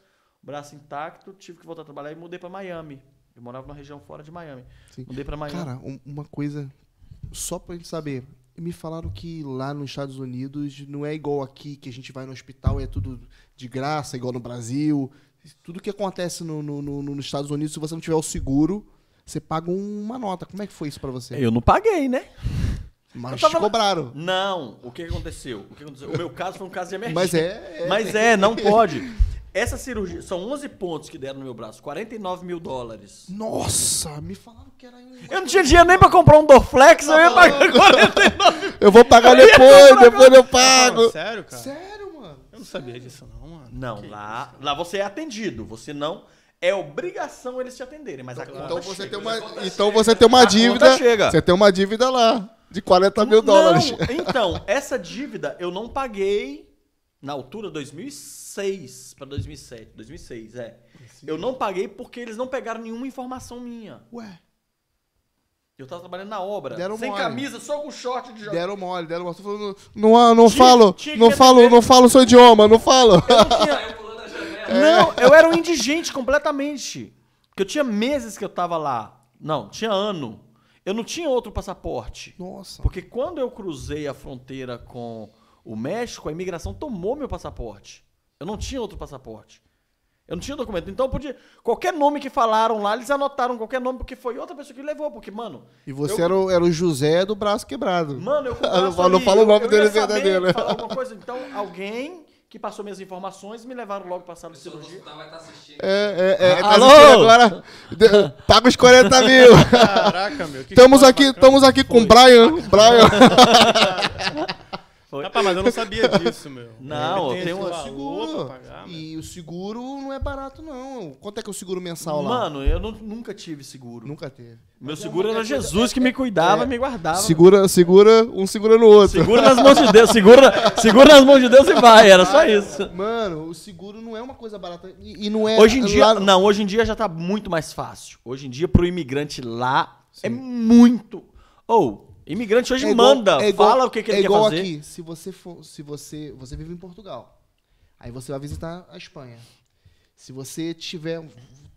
braço intacto, tive que voltar a trabalhar e mudei para Miami. Eu morava numa região fora de Miami. Sim. Mudei para Miami. Cara, uma coisa só para gente saber, me falaram que lá nos Estados Unidos não é igual aqui, que a gente vai no hospital e é tudo de graça, igual no Brasil. Tudo que acontece no, no, no, nos Estados Unidos, se você não tiver o seguro, você paga uma nota. Como é que foi isso para você? Eu não paguei, né? Mas tava... cobraram. Não, o que aconteceu? O, que aconteceu? o meu caso foi um caso de emergência. Mas é... é. Mas é, não pode. Essa cirurgia, são 11 pontos que deram no meu braço, 49 mil dólares. Nossa, me falaram que era. Eu não tinha dinheiro nem pra comprar um Dorflex, eu ia pagar 49 Eu vou pagar eu depois, depois eu pago. Não, sério, cara? Sério, mano? Eu não sabia disso, não, mano. Não, lá, lá você é atendido, você não. É obrigação eles te atenderem, mas então, a conta você chega. Tem uma, então chega. você tem uma dívida. Chega. Você tem uma dívida lá de 40 mil não, dólares. Então, essa dívida eu não paguei na altura 2006 para 2007, 2006, é. Sim. Eu não paguei porque eles não pegaram nenhuma informação minha. Ué. Eu tava trabalhando na obra, deram sem mole. camisa, só com short de jogo. Deram mole, deram mole. Falando, não, não tinha, falo, tinha não falo, ver. não falo seu idioma, não falo. Eu não, tinha... É. não, eu era um indigente completamente. Porque eu tinha meses que eu tava lá. Não, tinha ano. Eu não tinha outro passaporte. Nossa. Porque quando eu cruzei a fronteira com o México, a imigração tomou meu passaporte. Eu não tinha outro passaporte. Eu não tinha documento. Então podia. Qualquer nome que falaram lá, eles anotaram qualquer nome, porque foi outra pessoa que levou, porque, mano. E você eu... era, o, era o José do braço quebrado. Mano, eu com Não, não fala o nome dele verdadeiro. Né? Falar alguma coisa. Então, alguém que passou minhas informações me levaram logo para no cirurgia. Vai estar tá assistindo. É, é, é, ah, tá Alô? agora. Paga os 40 mil. Caraca, meu. Que estamos, aqui, estamos aqui com o Brian. Brian. Foi. Rapaz, mas eu não sabia disso, meu. Não, tem, tem um seguro. Pagar, e o seguro não é barato, não. Quanto é que é o seguro mensal lá? Mano, eu não, nunca tive seguro. Nunca teve. Meu seguro era é Jesus que me cuidava, é. me guardava. Segura, segura, um segura no outro. Segura nas mãos de Deus, segura, segura nas mãos de Deus e vai, era só isso. Mano, o seguro não é uma coisa barata e, e não é Hoje em dia, lá... não, hoje em dia já tá muito mais fácil. Hoje em dia pro imigrante lá Sim. é muito ou oh, Imigrante hoje é igual, manda, é igual, fala o que, que ele é igual quer fazer. aqui, se você for, se você, você vive em Portugal, aí você vai visitar a Espanha. Se você tiver,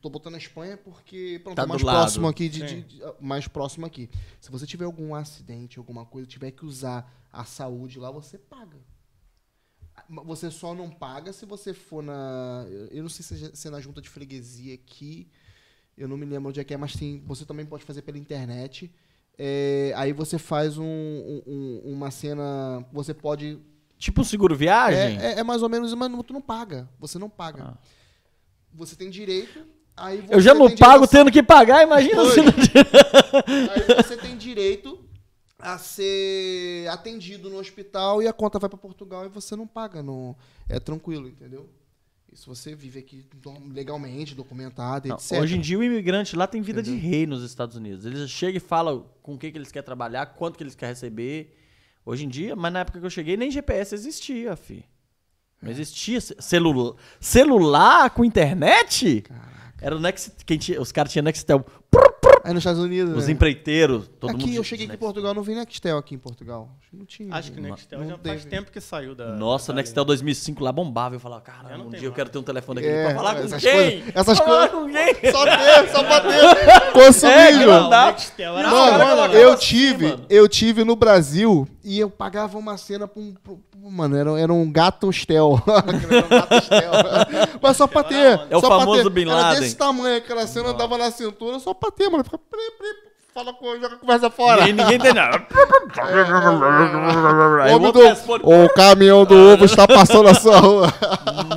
tô botando a Espanha porque pronto, tá é mais próximo aqui de, de, de, mais próximo aqui. Se você tiver algum acidente, alguma coisa, tiver que usar a saúde lá, você paga. Você só não paga se você for na, eu não sei se, se é na junta de freguesia aqui, eu não me lembro onde é que é, mas tem, você também pode fazer pela internet é, aí você faz um, um, uma cena. Você pode. Tipo seguro viagem? É, é, é, mais ou menos, mas tu não paga. Você não paga. Ah. Você tem direito. Aí Eu já não pago tendo que pagar, imagina se não... Aí você tem direito a ser atendido no hospital e a conta vai para Portugal e você não paga. No... É tranquilo, entendeu? se você vive aqui legalmente, documentado, não, etc. Hoje em dia o imigrante lá tem vida Entendeu? de rei nos Estados Unidos. Eles chegam e falam com o que, que eles querem trabalhar, quanto que eles querem receber. Hoje em dia, mas na época que eu cheguei, nem GPS existia, fi. Não é. existia celula celular com internet? Caraca. Era o Next, quem tinha, os caras tinham Nextel. Aí nos Estados Unidos. Os né? empreiteiros, todo aqui, mundo. Eu cheguei aqui em Portugal, não vi Nextel aqui em Portugal. Não tinha. Acho que né? Nextel não já teve. faz tempo que saiu da. Nossa, da Nextel 2005 lá bombava. Eu falava, cara, um dia eu quero ter um telefone aqui é, pra falar com essas quem? Coisas, essas coisas. Com quem? Só Deus só pra Deus Consumível. É, mano, eu assim, tive, assim, eu tive no Brasil e eu pagava uma cena pra um. Pra, mano, era, era um gato Stel. era um gato Stel. Mas só pra ter. É o famoso ter. Bin Laden. Era desse tamanho, aquela cena Nossa. andava na cintura, só pra ter, mano. Fica fala com joga conversa fora. E ninguém tem nada. o, do, é o caminhão do ovo está passando na sua rua.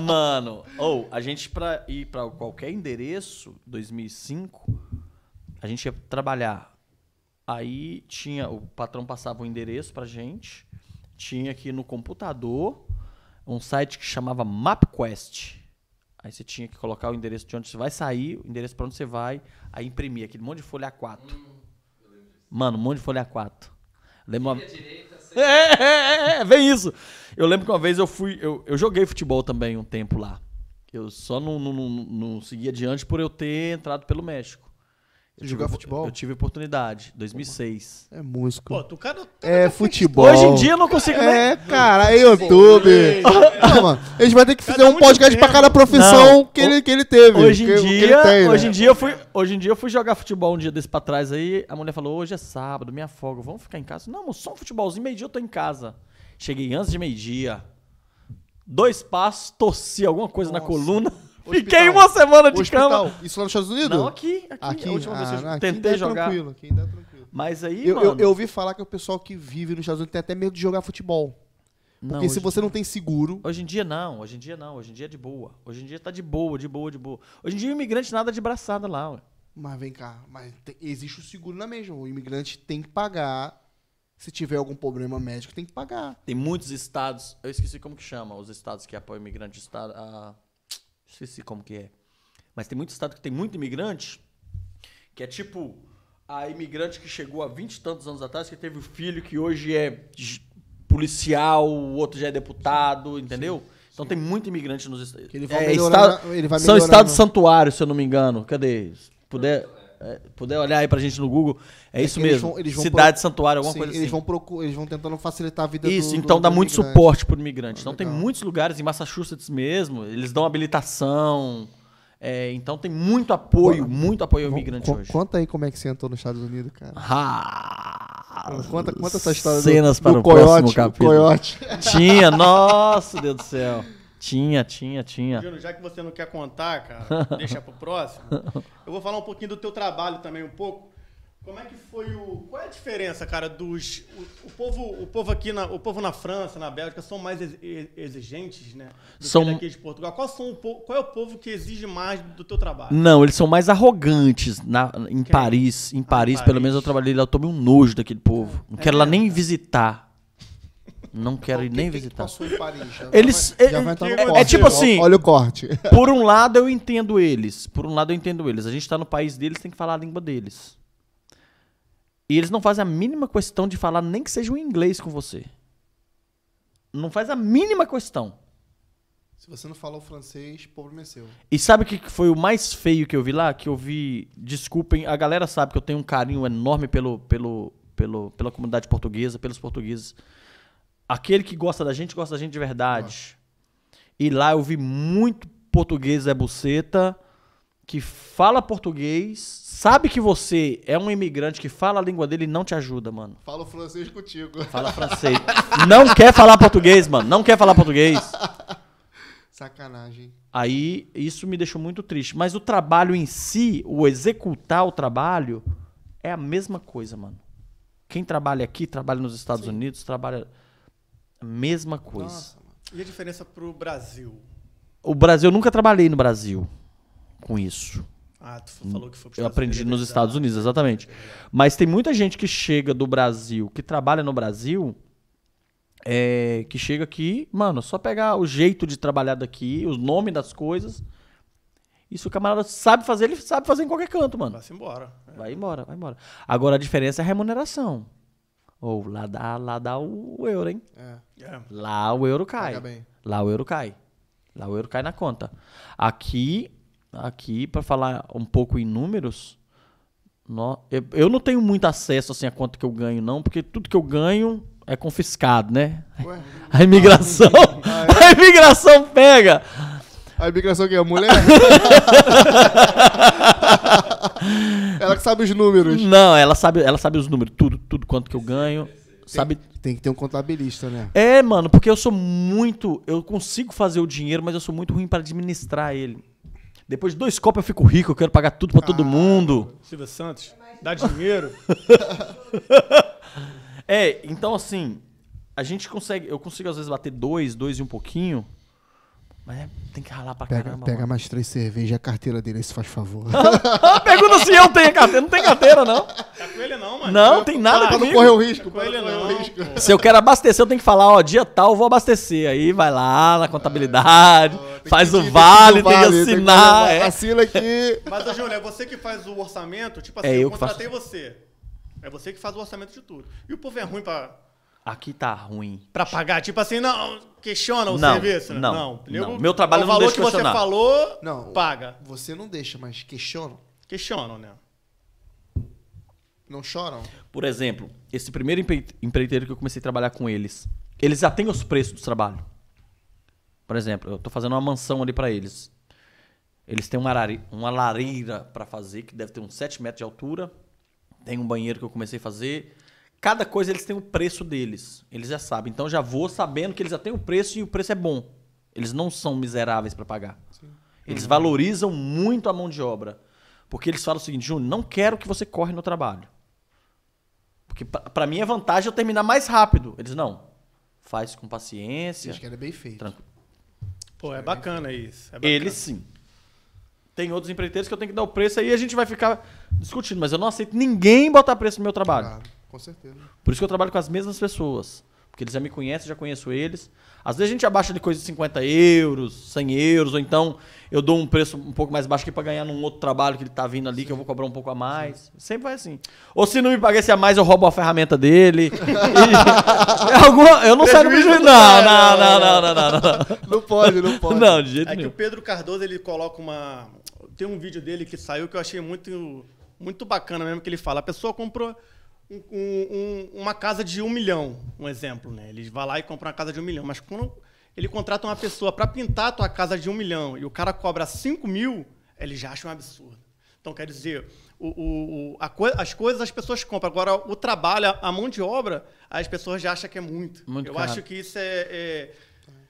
Mano, ou oh, a gente para ir para qualquer endereço, 2005, a gente ia trabalhar. Aí tinha o patrão passava o endereço pra gente. Tinha aqui no computador um site que chamava MapQuest. Aí você tinha que colocar o endereço de onde você vai sair, o endereço para onde você vai, aí imprimir aquele monte de folha A4. Hum, Mano, um monte de folha A4. Lembro uma... direita, é, é, é, é, vem isso. Eu lembro que uma vez eu fui, eu, eu joguei futebol também um tempo lá. Eu só não, não, não, não segui adiante por eu ter entrado pelo México jogar futebol? Eu tive oportunidade, 2006. É músico. Pô, tu cara. é futebol. Hoje em dia eu não consigo É, cara, é YouTube. Calma, a gente vai ter que fazer um podcast pra cada profissão que, ele, que ele teve. Hoje em dia, né? hoje em dia eu fui, hoje em dia eu fui jogar futebol um dia desse pra trás aí, a mulher falou: "Hoje é sábado, me afogo, vamos ficar em casa". Não, só um futebolzinho, meio-dia eu tô em casa. Cheguei antes de meio-dia. Dois passos, torci alguma coisa Nossa. na coluna. Fiquei uma semana de hospital. cama. Isso lá nos Estados Unidos? Não, aqui. Aqui, aqui? a última ah, vez que eu ah, tentei é jogar. Tranquilo, aqui ainda é tranquilo. Mas aí, eu, mano... Eu, eu ouvi falar que o pessoal que vive nos Estados Unidos tem até medo de jogar futebol. Porque não, se você não tem seguro. Hoje em dia não, hoje em dia não, hoje em dia é de boa. Hoje em dia tá de boa, de boa, de boa. Hoje em dia o imigrante nada de braçada lá, ué. Mas vem cá, mas tem, existe o seguro na mesma. O imigrante tem que pagar. Se tiver algum problema médico, tem que pagar. Tem muitos estados, eu esqueci como que chama, os estados que apoiam o imigrante. Estado, não sei se como que é. Mas tem muito estado que tem muito imigrante, que é tipo a imigrante que chegou há 20 e tantos anos atrás, que teve o um filho que hoje é policial, o outro já é deputado, sim, entendeu? Sim, então sim. tem muito imigrante nos estados. É, estado, são estados santuários, se eu não me engano. Cadê? Se puder poder é, puder olhar aí pra gente no Google, é, é isso eles mesmo. Vão, eles vão Cidade, pro... santuário, alguma Sim, coisa assim. Eles vão, eles vão tentando facilitar a vida Isso, do, então dá do muito imigrante. suporte pro imigrante. Então ah, então legal. tem muitos lugares, em Massachusetts mesmo, eles dão habilitação. É, então tem muito apoio, muito apoio ao imigrante hoje. Conta aí como é que você entrou nos Estados Unidos, cara. Ah, conta, conta essa história Cenas do, para do o coiote, próximo capítulo. Coiote. Tinha, nossa, Deus do céu. Tinha, tinha, tinha. Júnior, já que você não quer contar, cara, deixa pro próximo. Eu vou falar um pouquinho do teu trabalho também, um pouco. Como é que foi o. Qual é a diferença, cara, dos. O, o povo, o povo aqui, na, o povo na França, na Bélgica, são mais exigentes, né? Do são... que daqui de Portugal. Qual, são o, qual é o povo que exige mais do teu trabalho? Não, eles são mais arrogantes na, em Paris. Em Paris, ah, Paris, pelo menos eu trabalhei lá, eu tomei um nojo daquele povo. É. Não é, quero lá é. nem visitar. Não quero ir nem visitar. Paris, eles vai, é, é, é tipo assim. Olha o corte. Por um lado eu entendo eles. Por um lado eu entendo eles. A gente tá no país deles, tem que falar a língua deles. E eles não fazem a mínima questão de falar nem que seja um inglês com você. Não faz a mínima questão. Se você não falou o francês, pobre é seu. E sabe o que foi o mais feio que eu vi lá? Que eu vi. Desculpem, a galera sabe que eu tenho um carinho enorme pelo, pelo, pelo, pela comunidade portuguesa, pelos portugueses aquele que gosta da gente, gosta da gente de verdade. E lá eu vi muito português é buceta, que fala português, sabe que você é um imigrante que fala a língua dele e não te ajuda, mano. Fala francês contigo. Fala francês. não quer falar português, mano. Não quer falar português. Sacanagem. Aí isso me deixou muito triste. Mas o trabalho em si, o executar o trabalho, é a mesma coisa, mano. Quem trabalha aqui, trabalha nos Estados Sim. Unidos, trabalha Mesma coisa. Nossa, e a diferença pro Brasil? O Brasil, eu nunca trabalhei no Brasil com isso. Ah, tu falou que foi pro Eu aprendi nos Estados então. Unidos, exatamente. Mas tem muita gente que chega do Brasil, que trabalha no Brasil, é, que chega aqui, mano, só pegar o jeito de trabalhar daqui, o nome das coisas. Isso o camarada sabe fazer, ele sabe fazer em qualquer canto, mano. Vai embora. É. Vai embora, vai embora. Agora a diferença é a remuneração. Ou oh, lá dá, lá dá o euro, hein? É. Yeah. É. Lá o euro cai. Lá o euro cai. Lá o euro cai na conta. Aqui, aqui para falar um pouco em números, no, eu, eu, não tenho muito acesso assim a quanto que eu ganho não, porque tudo que eu ganho é confiscado, né? Ué? A imigração, ah, é? a imigração pega. A imigração que é a mulher? Ela que sabe os números. Não, ela sabe, ela sabe os números, tudo, tudo quanto que eu ganho. Tem, sabe? Tem que ter um contabilista, né? É, mano, porque eu sou muito. Eu consigo fazer o dinheiro, mas eu sou muito ruim para administrar ele. Depois de dois copos eu fico rico, eu quero pagar tudo para ah, todo mundo. Silva Santos, dá dinheiro. é, então assim, a gente consegue. Eu consigo às vezes bater dois, dois e um pouquinho. Mas é, tem que ralar pra pega, caramba. Pega mano. mais três cervejas e a carteira dele aí, se faz favor. Pergunta se eu tenho carteira. Não tem carteira, não. Tá com ele, não, mano. Não, tá tem nada. pra não correr o risco. Tá ele, não. Risco. Se eu quero abastecer, eu tenho que falar, ó, dia tal, vou abastecer. Aí vai lá na contabilidade, faz que, o vale, tem que assinar. Tem que é. Assina aqui. Mas, ô, Júnior, é você que faz o orçamento? Tipo é assim, é eu, eu contratei faço... você. É você que faz o orçamento de tudo. E o povo é ruim pra aqui tá ruim. Para pagar, tipo assim, não, questiona o não, serviço? Né? Não, não, eu, não. Meu trabalho o não deixa questionar. O valor que você falou, não, paga. Você não deixa, mas questionam? Questionam, né? Não choram? Por exemplo, esse primeiro empreiteiro que eu comecei a trabalhar com eles, eles já têm os preços do trabalho. Por exemplo, eu tô fazendo uma mansão ali para eles. Eles têm uma, arari, uma lareira para fazer, que deve ter uns 7 metros de altura. Tem um banheiro que eu comecei a fazer cada coisa eles têm o preço deles. Eles já sabem. Então já vou sabendo que eles já têm o preço e o preço é bom. Eles não são miseráveis para pagar. Sim. Eles uhum. valorizam muito a mão de obra. Porque eles falam o seguinte, Júnior, não quero que você corre no trabalho. Porque para mim a é vantagem é eu terminar mais rápido. Eles não. Faz com paciência. Acho que era bem feito. Tranquilo. Pô, é bacana isso. É bacana. Eles sim. Tem outros empreiteiros que eu tenho que dar o preço aí a gente vai ficar discutindo. Mas eu não aceito ninguém botar preço no meu trabalho. Claro. Com certeza. Por isso que eu trabalho com as mesmas pessoas. Porque eles já me conhecem, já conheço eles. Às vezes a gente abaixa de coisa de 50 euros, 100 euros, ou então eu dou um preço um pouco mais baixo aqui para ganhar num outro trabalho que ele tá vindo ali, Sim. que eu vou cobrar um pouco a mais. Sim. Sempre vai assim. Ou se não me pagar esse a mais, eu roubo a ferramenta dele. e... Alguma... Eu não saio do prejuízo. Não, não, né? não, não, não, não, não. Não pode, não pode. Não, de jeito é nenhum. É que o Pedro Cardoso, ele coloca uma... Tem um vídeo dele que saiu que eu achei muito, muito bacana mesmo, que ele fala, a pessoa comprou um, um, uma casa de um milhão, um exemplo, né? Ele vai lá e compra uma casa de um milhão, mas quando ele contrata uma pessoa para pintar a tua casa de um milhão e o cara cobra cinco mil, ele já acha um absurdo. Então, quer dizer, o, o, o, co as coisas as pessoas compram. Agora, o trabalho, a mão de obra, as pessoas já acham que é muito. muito eu caro. acho que isso é. é...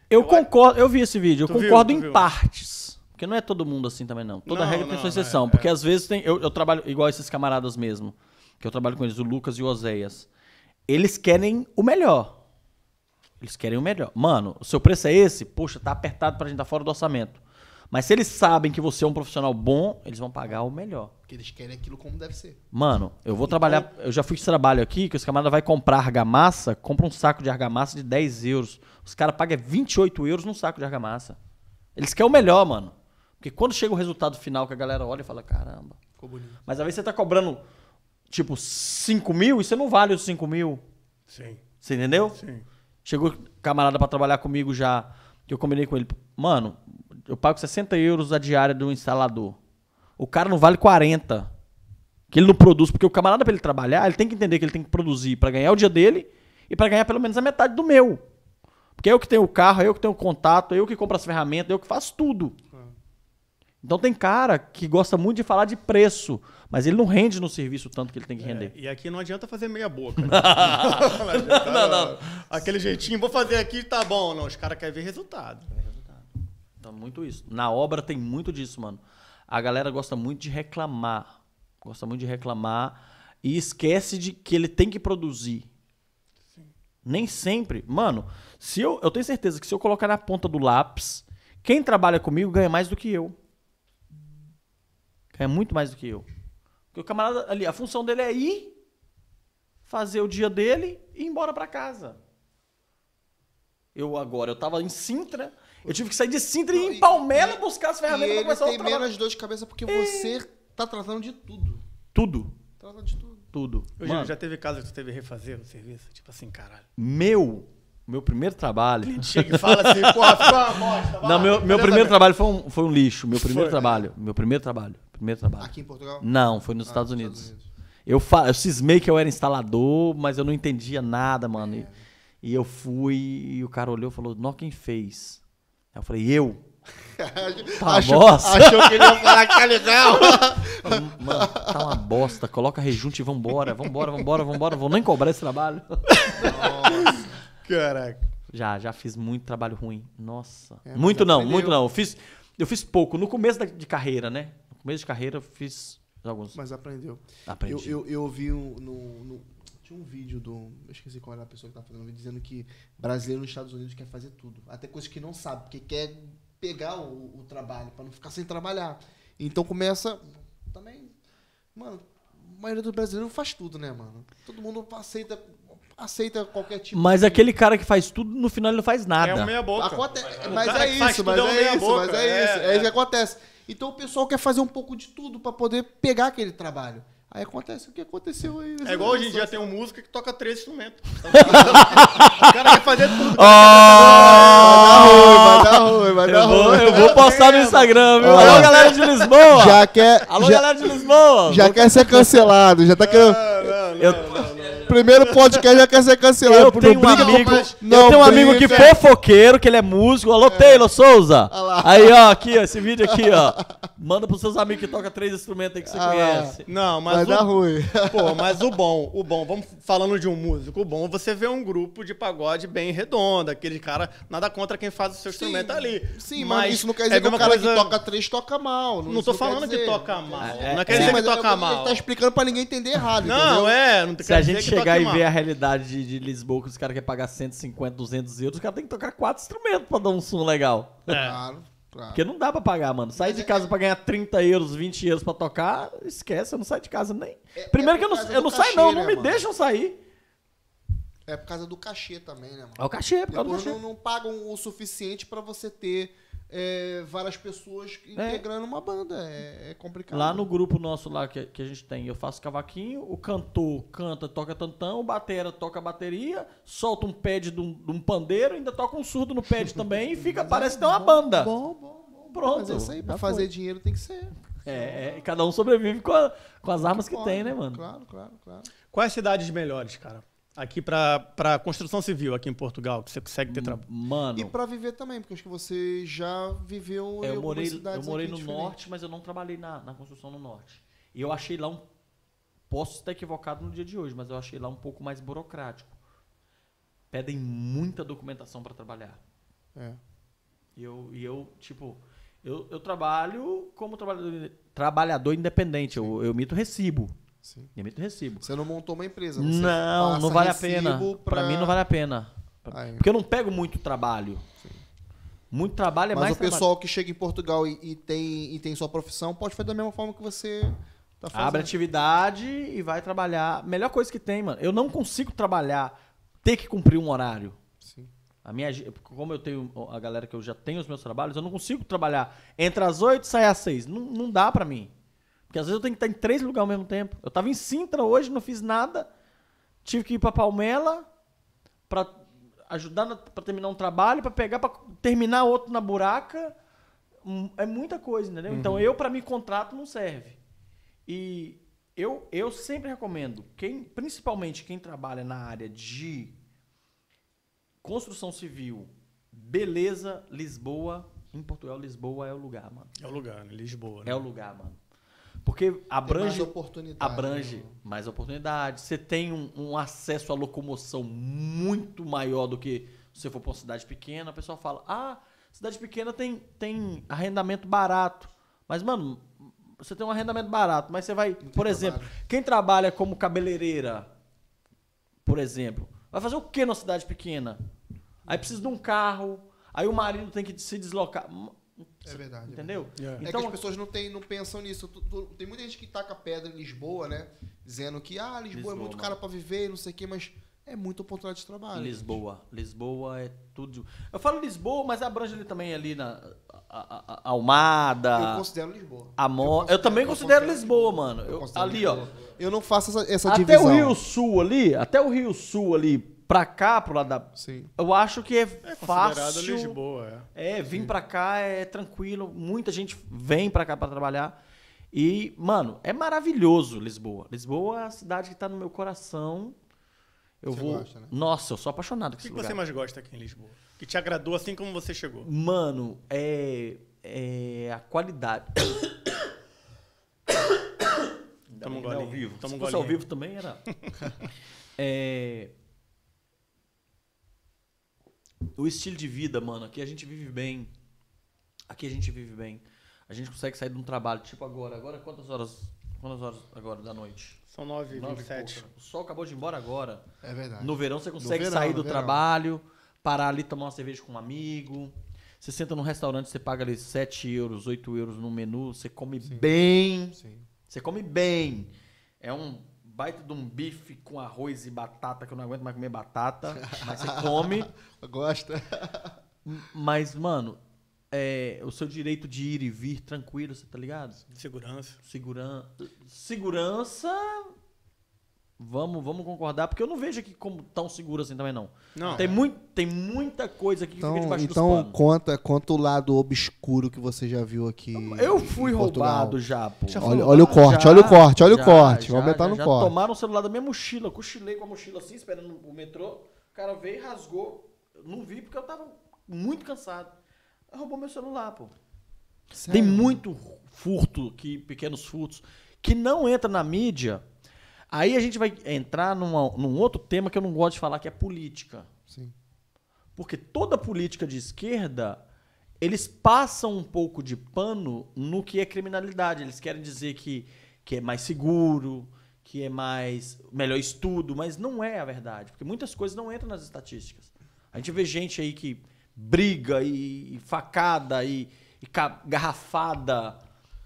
eu, eu concordo, eu vi esse vídeo, eu tu concordo viu, em viu? partes. Porque não é todo mundo assim também, não. Toda não, regra tem sua exceção. É, porque é. às vezes tem. Eu, eu trabalho igual esses camaradas mesmo que eu trabalho com eles, o Lucas e o Oséias, eles querem o melhor. Eles querem o melhor. Mano, o seu preço é esse? Poxa, tá apertado pra gente, tá fora do orçamento. Mas se eles sabem que você é um profissional bom, eles vão pagar o melhor. Porque eles querem aquilo como deve ser. Mano, eu vou então, trabalhar. Eu já fui de trabalho aqui que os camaradas vai comprar argamassa, compra um saco de argamassa de 10 euros. Os caras pagam 28 euros num saco de argamassa. Eles querem o melhor, mano. Porque quando chega o resultado final que a galera olha e fala: caramba. Mas às vezes você tá cobrando tipo 5 mil, e você não vale os 5 mil. Sim. Você entendeu? Sim. Chegou camarada para trabalhar comigo já, que eu combinei com ele. Mano, eu pago 60 euros a diária do instalador. O cara não vale 40. Que ele não produz, porque o camarada para ele trabalhar, ele tem que entender que ele tem que produzir para ganhar o dia dele e para ganhar pelo menos a metade do meu. Porque eu que tenho o carro, eu que tenho o contato, eu que compro as ferramentas, eu que faço tudo. Então tem cara que gosta muito de falar de preço, mas ele não rende no serviço tanto que ele tem que é, render. É, e aqui não adianta fazer meia boca. Né? não, não, não, não, Aquele jeitinho, vou fazer aqui, tá bom. Não, os caras querem ver resultado. ver resultado. Então, muito isso. Na obra tem muito disso, mano. A galera gosta muito de reclamar. Gosta muito de reclamar e esquece de que ele tem que produzir. Sim. Nem sempre. Mano, se eu, eu tenho certeza que se eu colocar na ponta do lápis, quem trabalha comigo ganha mais do que eu. Ganha é muito mais do que eu. Porque o camarada ali, a função dele é ir, fazer o dia dele e ir embora para casa. Eu agora, eu tava em Sintra, eu tive que sair de Sintra e ir em Palmela buscar as ferramentas para começar o trabalho. tem menos dor de cabeça porque e... É. você tá tratando de tudo. Tudo. Tá Trata de tudo. Tudo. Mano, já teve caso que tu teve refazer no serviço? Tipo assim, caralho. Meu, meu primeiro trabalho. Ele chega e fala assim, porra, ficou uma bosta. Não, meu, meu primeiro trabalho foi um, foi um lixo. Meu primeiro foi, trabalho. Meu primeiro trabalho primeiro trabalho. Aqui em Portugal? Não, foi nos ah, Estados, Unidos. Estados, Unidos. Eu, eu cismei que eu era instalador, mas eu não entendia nada, mano. É. E, e, eu fui e o cara olhou e falou: Nó, quem fez? Aí eu falei: Eu. tá uma achou, bosta. Achou que ele ia falar que é legal. Mano, tá uma bosta. Coloca rejunte e vambora. Vambora, vambora, vambora. Vou nem cobrar esse trabalho. Nossa. Caraca. Já, já fiz muito trabalho ruim. Nossa. É, muito não, aprendeu. muito não. Eu fiz, eu fiz pouco. No começo da, de carreira, né? começo de carreira, fiz alguns. Mas aprendeu. Aprendi. Eu, eu, eu ouvi um, no, no, tinha um vídeo do. Eu esqueci qual era a pessoa que estava fazendo um vídeo, dizendo que brasileiro nos Estados Unidos quer fazer tudo. Até coisas que não sabe, porque quer pegar o, o trabalho, para não ficar sem trabalhar. Então começa. Também. Mano, a maioria do brasileiro faz tudo, né, mano? Todo mundo aceita aceita qualquer tipo. Mas de... aquele cara que faz tudo, no final ele não faz nada. É o meia boca. Aconte... Mas, é isso, mas é, é isso, mas é, é isso, é, é isso. É isso que é. acontece. Então o pessoal quer fazer um pouco de tudo para poder pegar aquele trabalho. Aí acontece o que aconteceu aí. É igual né? hoje em dia tem um músico que toca três instrumentos. Então, o cara quer fazer tudo. Oh! Vai dar ruim, vai dar ruim, vai dar ruim. Eu vou postar no Instagram, viu? Olha. Alô, galera de Lisboa! Já quer, Alô, já, galera de Lisboa! Já quer ser cancelado, já tá querendo. Não, não, não, eu, Primeiro podcast já quer ser cancelado. Eu tenho um amigo, eu tenho um amigo que é fofoqueiro, que ele é músico. Alô, é. Taylor Souza. Aí, ó, aqui, ó, esse vídeo aqui, ó. Manda pros seus amigos que toca três instrumentos aí que você conhece. Não, mas Vai o, dar ruim. Pô, mas o bom, o bom, vamos falando de um músico, o bom você vê um grupo de pagode bem redondo, aquele cara, nada contra quem faz o seu sim, instrumento ali. Sim, mas, mas isso não quer é dizer é que o cara coisa... que toca três toca mal. Não, não tô falando que toca mal. Não quer dizer que toca tá mal. Ele tá explicando pra ninguém entender errado. Não, entendeu? é, não quer Se a gente chegar e ver a realidade de, de Lisboa, que os caras querem pagar 150, 200 euros, os caras têm que tocar quatro instrumentos pra dar um som legal. É. Claro. Claro. Porque não dá pra pagar, mano. Sair de é casa é... pra ganhar 30 euros, 20 euros pra tocar, esquece, eu não saio de casa nem. É, é Primeiro é que eu não, eu não cachê, saio, não, né, não me mano? deixam sair. É por causa do cachê também, né, mano? É o cachê, é por causa Depois do cachê. Não, não pagam o suficiente pra você ter é, várias pessoas é. integrando é. uma banda. É, é, complicado. Lá no grupo nosso lá que, que, a gente tem, eu faço cavaquinho, o cantor canta, toca tantão, o batera toca bateria, solta um pad de um, de um pandeiro, ainda toca um surdo no pad também e fica, é parece que uma banda. Bom, bom, bom. Pronto. Mas é isso aí, pra fazer foi. dinheiro tem que ser. É, é, cada um sobrevive com, a, com as armas que, que pode, tem, né, mano? Claro, claro, claro. Quais cidades melhores, cara? Aqui para construção civil aqui em Portugal, que você consegue ter trabalho. Mano. E para viver também, porque acho que você já viveu é, eu morei, Eu morei no diferente. norte, mas eu não trabalhei na, na construção no norte. E eu achei lá um. Posso estar equivocado no dia de hoje, mas eu achei lá um pouco mais burocrático. Pedem muita documentação para trabalhar. É. E eu, e eu tipo, eu, eu trabalho como trabalhador, trabalhador independente. Eu, eu recibo. Sim. Emito é recibo. Você não montou uma empresa, né? você Não, não vale a pena. Para pra mim não vale a pena. Ah, Porque eu não pego muito trabalho. Sim. Muito trabalho é Mas mais. Mas o trabalho. pessoal que chega em Portugal e, e, tem, e tem sua profissão pode fazer da mesma forma que você tá fazendo. Abre atividade e vai trabalhar. Melhor coisa que tem, mano. Eu não consigo trabalhar, ter que cumprir um horário. Sim. A minha, como eu tenho a galera que eu já tenho os meus trabalhos, eu não consigo trabalhar entre as 8 e sair às 6. Não, não dá para mim. Porque às vezes eu tenho que estar em três lugares ao mesmo tempo. Eu estava em Sintra hoje, não fiz nada. Tive que ir para Palmela para ajudar para terminar um trabalho, para pegar para terminar outro na buraca. Hum, é muita coisa, entendeu? Então, uhum. Então eu para mim contrato não serve. E eu, eu sempre recomendo quem, principalmente quem trabalha na área de construção civil, beleza, Lisboa, em Portugal Lisboa é o lugar, mano. É o lugar, né? Lisboa. É né? É o lugar, mano. Porque abrange. Tem mais oportunidade. Abrange né? mais oportunidade. Você tem um, um, acesso à locomoção muito maior do que se você for para uma cidade pequena. A pessoa fala: ah, cidade pequena tem, tem arrendamento barato. Mas, mano, você tem um arrendamento barato, mas você vai. Por exemplo, trabalho. quem trabalha como cabeleireira, por exemplo, vai fazer o que numa cidade pequena? Aí precisa de um carro, aí o marido tem que se deslocar. É verdade. É entendeu? É, verdade. Então, é que então as pessoas não, tem, não pensam nisso. tem muita gente que taca pedra em Lisboa, né? Dizendo que ah, Lisboa, é Lisboa é muito cara para viver, não sei o quê, mas é muito oportunidade de trabalho. Lisboa. Gente. Lisboa é tudo. Eu falo Lisboa, mas abrange ali também ali na a, a, a Almada. Eu considero Lisboa. Amor. Eu, eu, também eu considero, Lisboa, mano. Eu, ali, Lisboa. ó. Eu não faço essa, essa até divisão. Até o Rio Sul ali, até o Rio Sul ali, pra cá, pro lado da. Sim. Eu acho que é, é fácil. Lisboa, é. é vir Sim. pra cá é tranquilo. Muita gente vem pra cá pra trabalhar. E, mano, é maravilhoso Lisboa. Lisboa é a cidade que tá no meu coração. Eu você vou. Gosta, né? Nossa, eu sou apaixonado por esse O que você mais gosta aqui em Lisboa? Que te agradou assim como você chegou? Mano, é. É a qualidade. Tamo um né? golinho. Ao vivo. Tamo Se ao vivo também era. é, o estilo de vida, mano. Aqui a gente vive bem. Aqui a gente vive bem. A gente consegue sair de um trabalho, tipo agora. Agora quantas horas? Quantas horas agora da noite? São nove e sete O sol acabou de ir embora agora. É verdade. No verão você consegue verão, sair do verão. trabalho, parar ali, tomar uma cerveja com um amigo. Você senta num restaurante, você paga ali 7 euros, 8 euros no menu, você come Sim. bem. Sim. Você come bem. É um baita de um bife com arroz e batata, que eu não aguento mais comer batata, mas você come. Gosta. Mas, mano, é, o seu direito de ir e vir tranquilo, você tá ligado? Segurança. Seguran... Segurança Vamos, vamos concordar, porque eu não vejo aqui como tão seguro assim também, não. não. Tem, muito, tem muita coisa aqui que então, fica debaixo então dos Então conta, conta o lado obscuro que você já viu aqui. Eu fui roubado já, pô. Já olha, olha, o corte, já, olha o corte, olha já, o corte. Vamos aumentar no já corte. tomaram o celular da minha mochila. Cochilei com a mochila assim, esperando o metrô. O cara veio e rasgou. não vi porque eu tava muito cansado. roubou meu celular, pô. Sério? Tem muito furto, que, pequenos furtos, que não entra na mídia Aí a gente vai entrar numa, num outro tema que eu não gosto de falar, que é política. Sim. Porque toda política de esquerda, eles passam um pouco de pano no que é criminalidade. Eles querem dizer que, que é mais seguro, que é mais melhor estudo, mas não é a verdade, porque muitas coisas não entram nas estatísticas. A gente vê gente aí que briga e, e facada e, e garrafada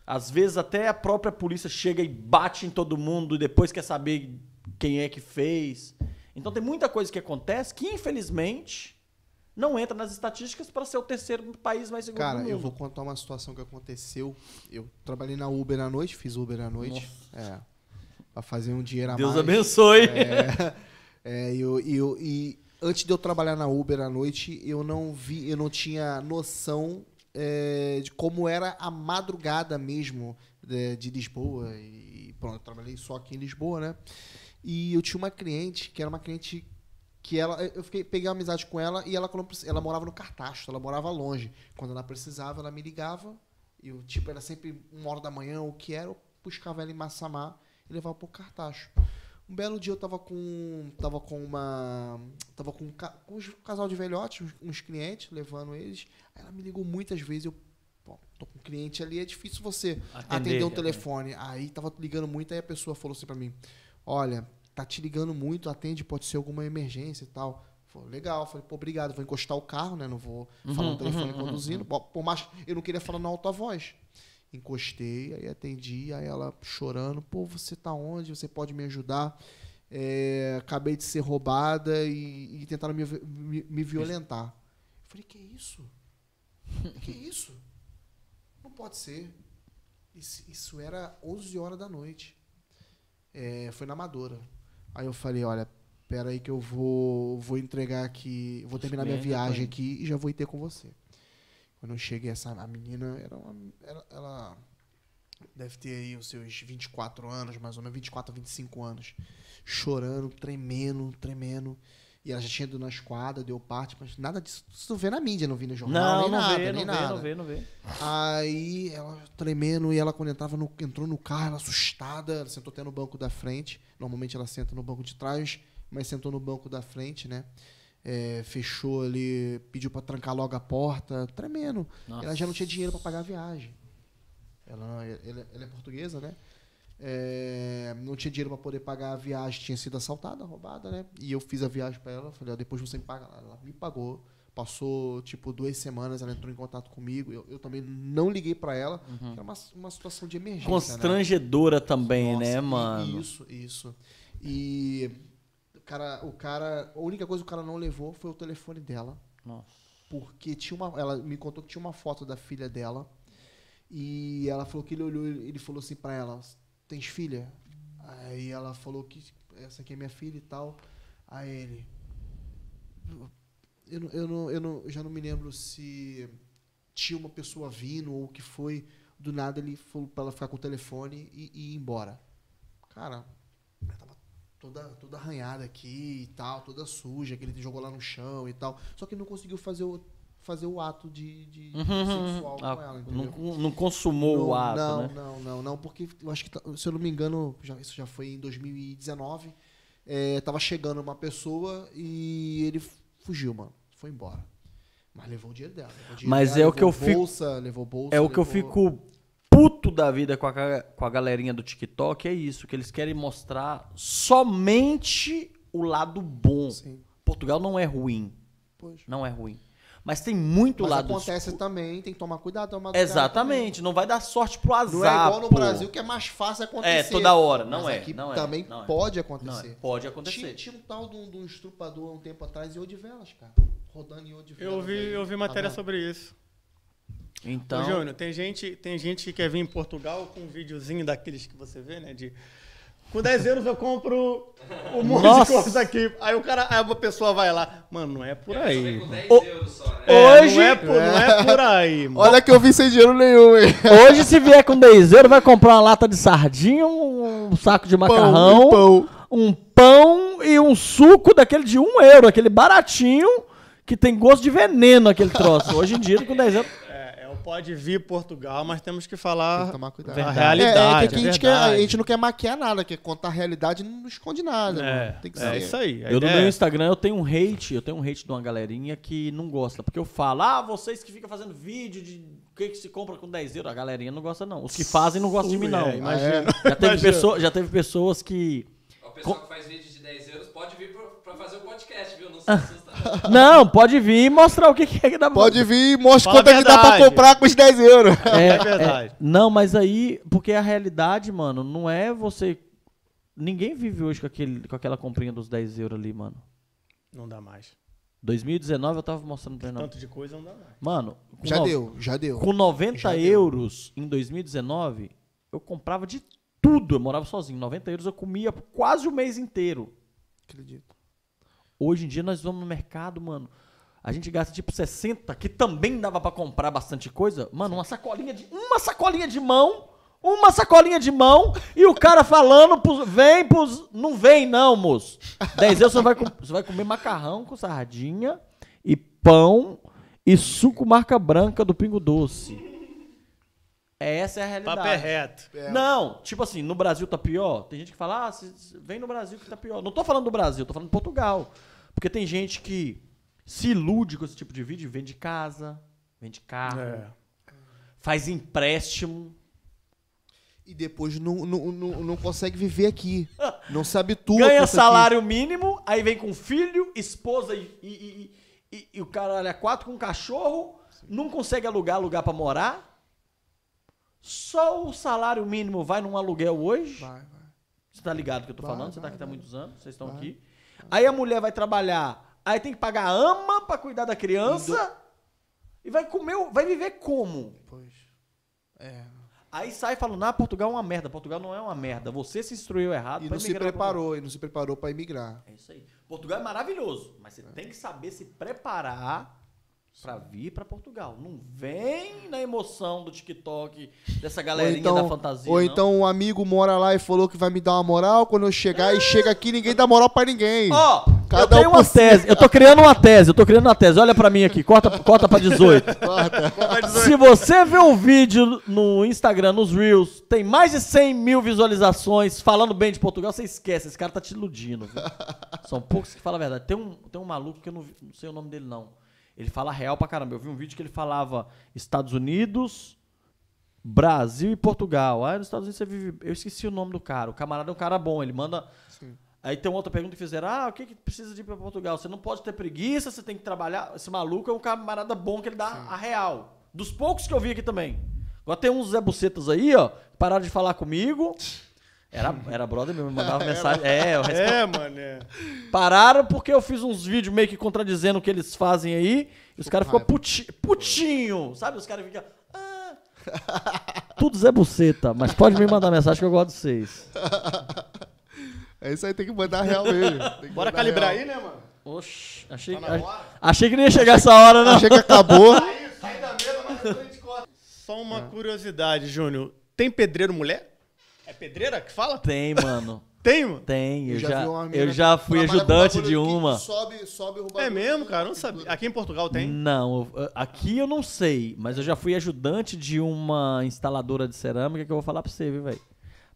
às vezes até a própria polícia chega e bate em todo mundo e depois quer saber quem é que fez. Então tem muita coisa que acontece que, infelizmente, não entra nas estatísticas para ser o terceiro país mais seguro Cara, do mundo. eu vou contar uma situação que aconteceu. Eu trabalhei na Uber à noite, fiz Uber à noite. É, para fazer um dinheiro a Deus mais. Deus abençoe. É, é, eu, eu, e antes de eu trabalhar na Uber à noite, eu não vi, eu não tinha noção é, de como era a madrugada mesmo de, é, de Lisboa. E pronto, eu trabalhei só aqui em Lisboa, né? E eu tinha uma cliente que era uma cliente que ela eu fiquei peguei amizade com ela e ela ela morava no Cartaxo, ela morava longe. Quando ela precisava, ela me ligava. E eu, tipo, era sempre uma hora da manhã, o que era, eu buscava ela em Massamá e levava pro Cartaxo. Um belo dia eu tava com. Tava com uma. Tava com um, com um casal de velhotes, uns, uns, clientes, levando eles. Aí ela me ligou muitas vezes, eu. Bom, tô com um cliente ali, é difícil você atender, atender o um é. telefone. Aí tava ligando muito, aí a pessoa falou assim pra mim: Olha, tá te ligando muito, atende, pode ser alguma emergência e tal. Falei, legal, falei, pô, obrigado, vou encostar o carro, né? Não vou uhum, falar no uhum, telefone uhum, uhum, conduzindo. Uhum. Por mais eu não queria falar na alta voz encostei, aí atendi, aí ela chorando, pô, você tá onde? Você pode me ajudar? É, acabei de ser roubada e, e tentaram me, me, me, violentar. Eu falei, que isso? Que isso? Não pode ser. Isso, isso era 11 horas da noite. É, foi na Amadora. Aí eu falei, olha, pera aí que eu vou, vou entregar aqui, vou terminar minha viagem aqui e já vou ter com você. Quando eu cheguei, essa, a menina era uma, ela, ela, deve ter aí os seus 24 anos, mais ou menos, 24 a 25 anos. Chorando, tremendo, tremendo. E ela já tinha ido na esquadra, deu parte, mas nada disso. não vê na mídia, não vi no jornal, não, nem não nada, vê, nem não nada. Vê, não vê, não vê. Aí ela tremendo, e ela quando entrava no, entrou no carro, ela assustada, ela sentou até no banco da frente. Normalmente ela senta no banco de trás, mas sentou no banco da frente, né? é, fechou ali, pediu para trancar logo a porta, tremendo. Nossa. Ela já não tinha dinheiro para pagar a viagem. Ela, ela, ela é portuguesa, né? É, não tinha dinheiro para poder pagar a viagem, tinha sido assaltada, roubada, né? E eu fiz a viagem para ela, falei, ó, depois você me paga. Ela me pagou. Passou, tipo, duas semanas, ela entrou em contato comigo. Eu, eu também não liguei para ela. Uhum. Era uma, uma situação de emergência. Né? Constrangedora né? também, Nossa, né, mano? Isso, isso. E cara, o cara, a única coisa que o cara não levou foi o telefone dela. Nossa. Porque tinha uma, ela me contou que tinha uma foto da filha dela. E ela falou que ele olhou, ele falou assim para ela: "Tens filha?" Aí ela falou que essa aqui é minha filha e tal. Aí ele eu, eu, não, eu não, já não me lembro se tinha uma pessoa vindo ou o que foi. Do nada ele falou para ela ficar com o telefone e, e ir embora. Cara, ela tava toda, toda arranhada aqui e tal, toda suja, que ele jogou lá no chão e tal. Só que não conseguiu fazer o, fazer o ato de, de uhum, uhum. sexual uhum. com ah, ela, entendeu? Não, não consumou não, o ato, não, né? Não, não, não, porque eu acho que, tá, se eu não me engano, já, isso já foi em 2019, é, eh, tava chegando uma pessoa e ele fugiu, mano. Foi embora. Mas levou o dinheiro dela. Levou dinheiro Mas dela, é o que eu bolsa, fico. Levou bolsa, levou bolsa. É o levou... que eu fico puto da vida com a, com a galerinha do TikTok é isso, que eles querem mostrar somente o lado bom. Sim. Portugal não é ruim. Não é ruim. Mas tem muito Mas lado acontece escuro. também, tem que tomar cuidado. Tomar Exatamente, não vai dar sorte pro azar. Não é igual no pô. Brasil que é mais fácil acontecer. É, toda hora, não Mas é. Aqui não é, também é, pode é, acontecer. Não, pode acontecer. Tinha, tinha um tal de um, de um estrupador um tempo atrás e de velas, cara. Rodando em Odivelas. Eu vi, eu vi matéria tá sobre isso. Então. Ô, Júnior, tem gente, tem gente que quer vir em Portugal com um videozinho daqueles que você vê, né? De. Com 10 euros eu compro um monte Nossa. de coisa aqui. Aí o cara, aí uma pessoa vai lá. Mano, não é por é, aí. O, só, né? é, hoje. Não é, por, não é, é. por aí, mano. Olha que eu vim sem dinheiro nenhum, hein? Hoje, se vier com 10 euros, vai comprar uma lata de sardinha, um saco de macarrão, pão, um, pão. um pão e um suco daquele de 1 euro, aquele baratinho que tem gosto de veneno, aquele troço. Hoje em dia, com 10 euros pode vir Portugal, mas temos que falar tem que tomar cuidado. a realidade. É, é que a, gente quer, a gente não quer maquiar nada, quer contar a realidade e não esconde nada. É, mano. Tem que é ser. isso aí. Eu no meu é. Instagram eu tenho um hate, eu tenho um hate de uma galerinha que não gosta, porque eu falo, ah, vocês que ficam fazendo vídeo de o que, que se compra com 10 euros? A galerinha não gosta, não. Os que fazem não gostam Ui, de mim, não. É, imagina. É. Já teve, imagina. Pessoa, já teve pessoas que. O pessoal que faz vídeo podcast, viu? Não ah. se não, pode vir e mostrar o que, que é que dá pra Pode vir e mostra quanto é que dá pra comprar com os 10 euros. É, é, é verdade. É, não, mas aí, porque a realidade, mano, não é você. Ninguém vive hoje com, aquele, com aquela comprinha dos 10 euros ali, mano. Não dá mais. 2019 eu tava mostrando pra Tanto de coisa não dá mais. Mano, já no... deu, já deu. Com 90 euros em 2019, eu comprava de tudo. Eu morava sozinho. 90 euros eu comia quase o mês inteiro. Acredito. Hoje em dia nós vamos no mercado, mano. A gente gasta tipo 60, que também dava para comprar bastante coisa. Mano, uma sacolinha de. Uma sacolinha de mão. Uma sacolinha de mão e o cara falando pros, vem pros. Não vem, não, moço. 10 euros você vai, você vai comer macarrão com sardinha e pão e suco marca branca do Pingo Doce. Essa é a realidade. Papo é reto. É. Não, tipo assim, no Brasil tá pior. Tem gente que fala, ah, vem no Brasil que tá pior. Não tô falando do Brasil, tô falando de Portugal. Porque tem gente que se ilude com esse tipo de vídeo, vende casa, vende carro, é. faz empréstimo. E depois não, não, não, não, consegue viver aqui. Não sabe tudo. Ganha salário aqui. mínimo, aí vem com filho, esposa e, e, e, e o cara é quatro com um cachorro, Sim. não consegue alugar lugar para morar só o salário mínimo vai num aluguel hoje? Vai, vai. Você tá ligado que eu tô vai, falando? Você tá aqui tá há muitos anos, vocês estão aqui. Aí a mulher vai trabalhar, aí tem que pagar a ama para cuidar da criança e, do... e vai comer, vai viver como? Pois. É. Aí sai falando, na Portugal é uma merda, Portugal não é uma merda. Você se instruiu errado. E não se preparou, e não se preparou para emigrar. É isso aí. Portugal é maravilhoso, mas você é. tem que saber se preparar para vir para Portugal. Não vem na emoção do TikTok, dessa galerinha então, da fantasia. Ou não. então um amigo mora lá e falou que vai me dar uma moral quando eu chegar é. e chega aqui ninguém dá moral para ninguém. Ó, Cada eu tenho um uma tese, eu tô criando uma tese, eu tô criando uma tese. Olha para mim aqui, corta, corta para 18. Corta. Se você vê um vídeo no Instagram, nos Reels, tem mais de 100 mil visualizações falando bem de Portugal, você esquece, esse cara tá te iludindo. Viu? São poucos que falam a verdade. Tem um, tem um maluco que eu não, não sei o nome dele não ele fala real pra caramba. Eu vi um vídeo que ele falava Estados Unidos, Brasil e Portugal. Aí ah, nos Estados Unidos você vive. Eu esqueci o nome do cara. O camarada é um cara bom, ele manda. Sim. Aí tem uma outra pergunta que fizeram: ah, o que, que precisa de ir pra Portugal? Você não pode ter preguiça, você tem que trabalhar. Esse maluco é um camarada bom que ele dá Sim. a real. Dos poucos que eu vi aqui também. Agora tem uns Zé Bucetas aí, ó, pararam de falar comigo. Era, era brother mesmo, mandava mensagem. É, eu respondo. É, mano. Pararam porque eu fiz uns vídeos meio que contradizendo o que eles fazem aí. E os caras ficam puti, putinho. Sabe? Os caras ficam. Ah. Tudo Zé Buceta, mas pode me mandar mensagem que eu gosto de vocês. É isso aí, tem que mandar real mesmo. Bora calibrar real. aí, né, mano? Oxi, achei, tá achei que não ia chegar achei, essa hora, não. Achei que acabou. sai da mesa, mas a gente corta. Só uma curiosidade, Júnior. Tem pedreiro mulher? pedreira que fala? Tem, mano. Tem, mano? Tem, eu, eu já, já eu já fui ajudante de uma. Sobe, sobe o É mesmo, cara, não sabia. Aqui em Portugal tem? Não, aqui eu não sei, mas eu já fui ajudante de uma instaladora de cerâmica que eu vou falar pra você, viu, velho?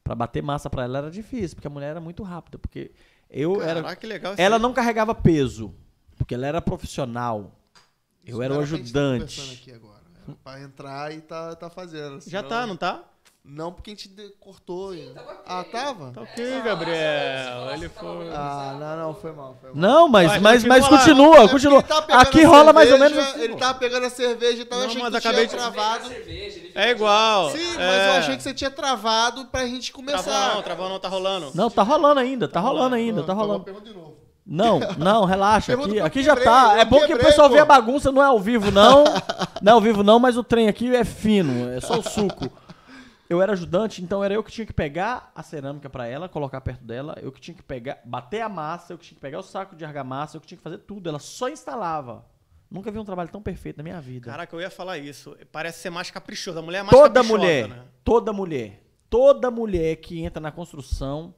Pra bater massa pra ela era difícil, porque a mulher era muito rápida, porque eu Caraca, era que legal Ela aí. não carregava peso, porque ela era profissional. Isso eu era o tá ajudante. Tá agora, é pra entrar e tá, tá fazendo. Senão... Já tá, não tá? Não, porque a gente cortou. Sim, tava tá Ah, tava? Tá ok, Gabriel. Ah, ele foi. Ah, não, não, foi mal. Foi mal. Não, mas, mas, mas, continua, continua. É aqui rola mais ou menos. Assim, ele tava pegando a cerveja e então tava não, achando que acabei tinha de... travado. é igual. Sim, é. mas eu achei que você tinha travado pra gente começar. Travou não, travou não, tá rolando. Não, tá rolando ainda, tá rolando ainda, tá, tá rolando. Não, não, relaxa. Aqui, aqui já tá. É bom que o pessoal vê a bagunça, não é ao vivo, não. Não é ao vivo, não, mas o trem aqui é fino, é só o suco eu era ajudante, então era eu que tinha que pegar a cerâmica para ela, colocar perto dela, eu que tinha que pegar, bater a massa, eu que tinha que pegar o saco de argamassa, eu que tinha que fazer tudo. Ela só instalava. Nunca vi um trabalho tão perfeito na minha vida. Caraca, eu ia falar isso. Parece ser mais caprichoso. A mulher é mais toda mulher, né? Toda mulher. Toda mulher que entra na construção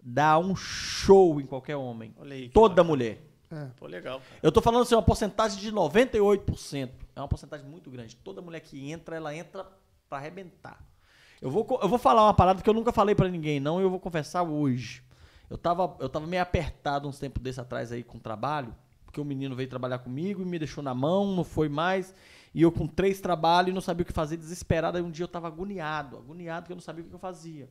dá um show em qualquer homem. Olha aí, toda bacana. mulher. É. Pô, legal. Cara. Eu tô falando assim, uma porcentagem de 98%. É uma porcentagem muito grande. Toda mulher que entra, ela entra para arrebentar. Eu vou, eu vou falar uma parada que eu nunca falei para ninguém, não, e eu vou confessar hoje. Eu tava, eu tava meio apertado uns tempos desse atrás aí com o trabalho, porque o menino veio trabalhar comigo e me deixou na mão, não foi mais. E eu com três trabalhos não sabia o que fazer, desesperado. Aí um dia eu tava agoniado, agoniado que eu não sabia o que eu fazia.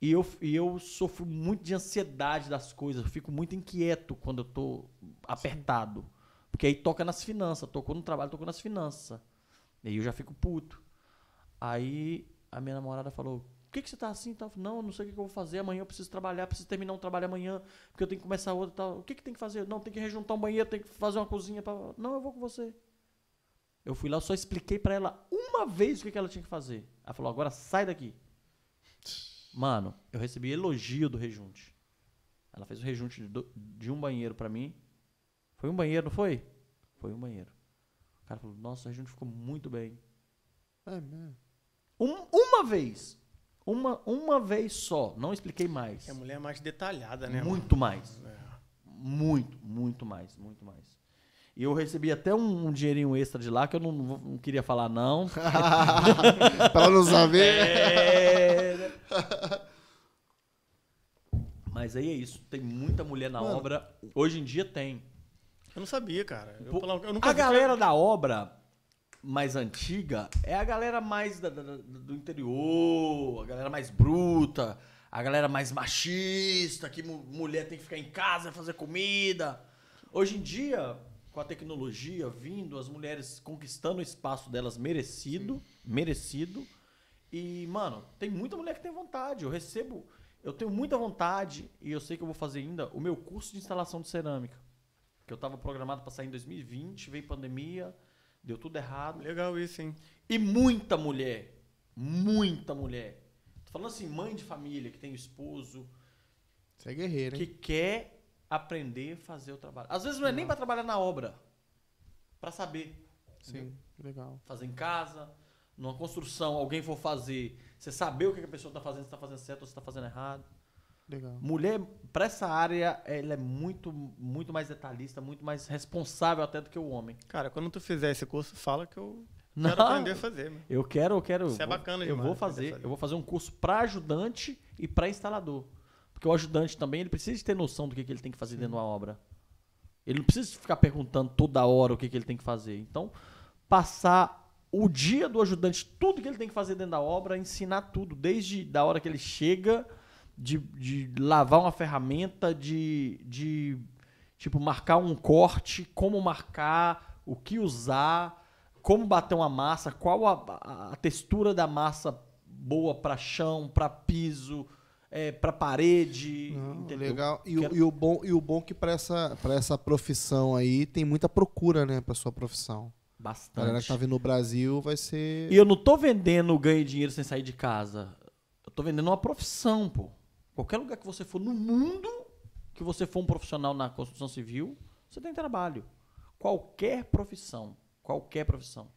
E eu, e eu sofro muito de ansiedade das coisas, eu fico muito inquieto quando eu tô apertado. Porque aí toca nas finanças, tocou no trabalho, tocou nas finanças. E aí eu já fico puto. Aí a minha namorada falou: Por que, que você tá assim? Tal? Não, não sei o que, que, eu vou fazer. Amanhã eu preciso trabalhar, preciso terminar um trabalho amanhã, porque eu tenho que começar outro tal. O que, que tem que fazer? Não, tem que rejuntar um banheiro, tem que fazer uma cozinha. Pra... Não, eu vou com você. Eu fui lá, só expliquei para ela uma vez o que, que ela tinha que fazer. Ela falou: Agora sai daqui. Mano, eu recebi elogio do rejunte. Ela fez o rejunte de, de um banheiro para mim. Foi um banheiro, não foi? Foi um banheiro. O cara falou: Nossa, o rejunte ficou muito bem. É mesmo. Um, uma vez. Uma, uma vez só. Não expliquei mais. A mulher é mais detalhada, né? Muito mano? mais. É. Muito, muito mais, muito mais. E eu recebi até um, um, dinheirinho extra de lá que eu não, não queria falar, não. pra não saber. É... Mas aí é isso. Tem muita mulher na Mano, obra. Hoje em dia tem. Eu não sabia, cara. Eu, eu a galera que... da obra mais antiga é a galera mais da, da, do interior, a galera mais bruta, a galera mais machista, que mulher tem que ficar em casa, fazer comida. Hoje em dia, com a tecnologia vindo, as mulheres conquistando o espaço delas merecido, Sim. merecido. E, mano, tem muita mulher que tem vontade. Eu recebo, eu tenho muita vontade e eu sei que eu vou fazer ainda o meu curso de instalação de cerâmica, que eu estava programado para sair em 2020, veio pandemia. Deu tudo errado. Legal isso, hein? E muita mulher, muita mulher. Tô falando assim, mãe de família, que tem esposo. Você é guerreiro, hein? Que quer aprender a fazer o trabalho. Às vezes não é nem para trabalhar na obra, para saber. Sim, entendeu? legal. Fazer em casa, numa construção, alguém for fazer, você saber o que a pessoa está fazendo, se está fazendo certo ou se está fazendo errado. Legal. Mulher, para essa área, ela é muito, muito mais detalhista, muito mais responsável até do que o homem. Cara, quando tu fizer esse curso, fala que eu não, quero aprender a fazer. Mano. Eu quero, eu quero. Isso é bacana demais. Eu vou fazer, fazer, eu vou fazer um curso para ajudante e para instalador. Porque o ajudante também, ele precisa de ter noção do que, que ele tem que fazer Sim. dentro de uma obra. Ele não precisa ficar perguntando toda hora o que, que ele tem que fazer. Então, passar o dia do ajudante, tudo que ele tem que fazer dentro da obra, ensinar tudo, desde da hora que ele chega de, de lavar uma ferramenta, de, de tipo marcar um corte, como marcar, o que usar, como bater uma massa, qual a, a textura da massa boa para chão, para piso, é, para parede, Não, Legal. E, Quero... o, e, o bom e o bom que para essa para essa profissão aí tem muita procura, né, para sua profissão. Bastante. A galera que tá vindo no Brasil vai ser E eu não tô vendendo ganho dinheiro sem sair de casa. Eu tô vendendo uma profissão, pô. Qualquer lugar que você for no mundo, que você for um profissional na construção civil, você tem trabalho. Qualquer profissão. Qualquer profissão.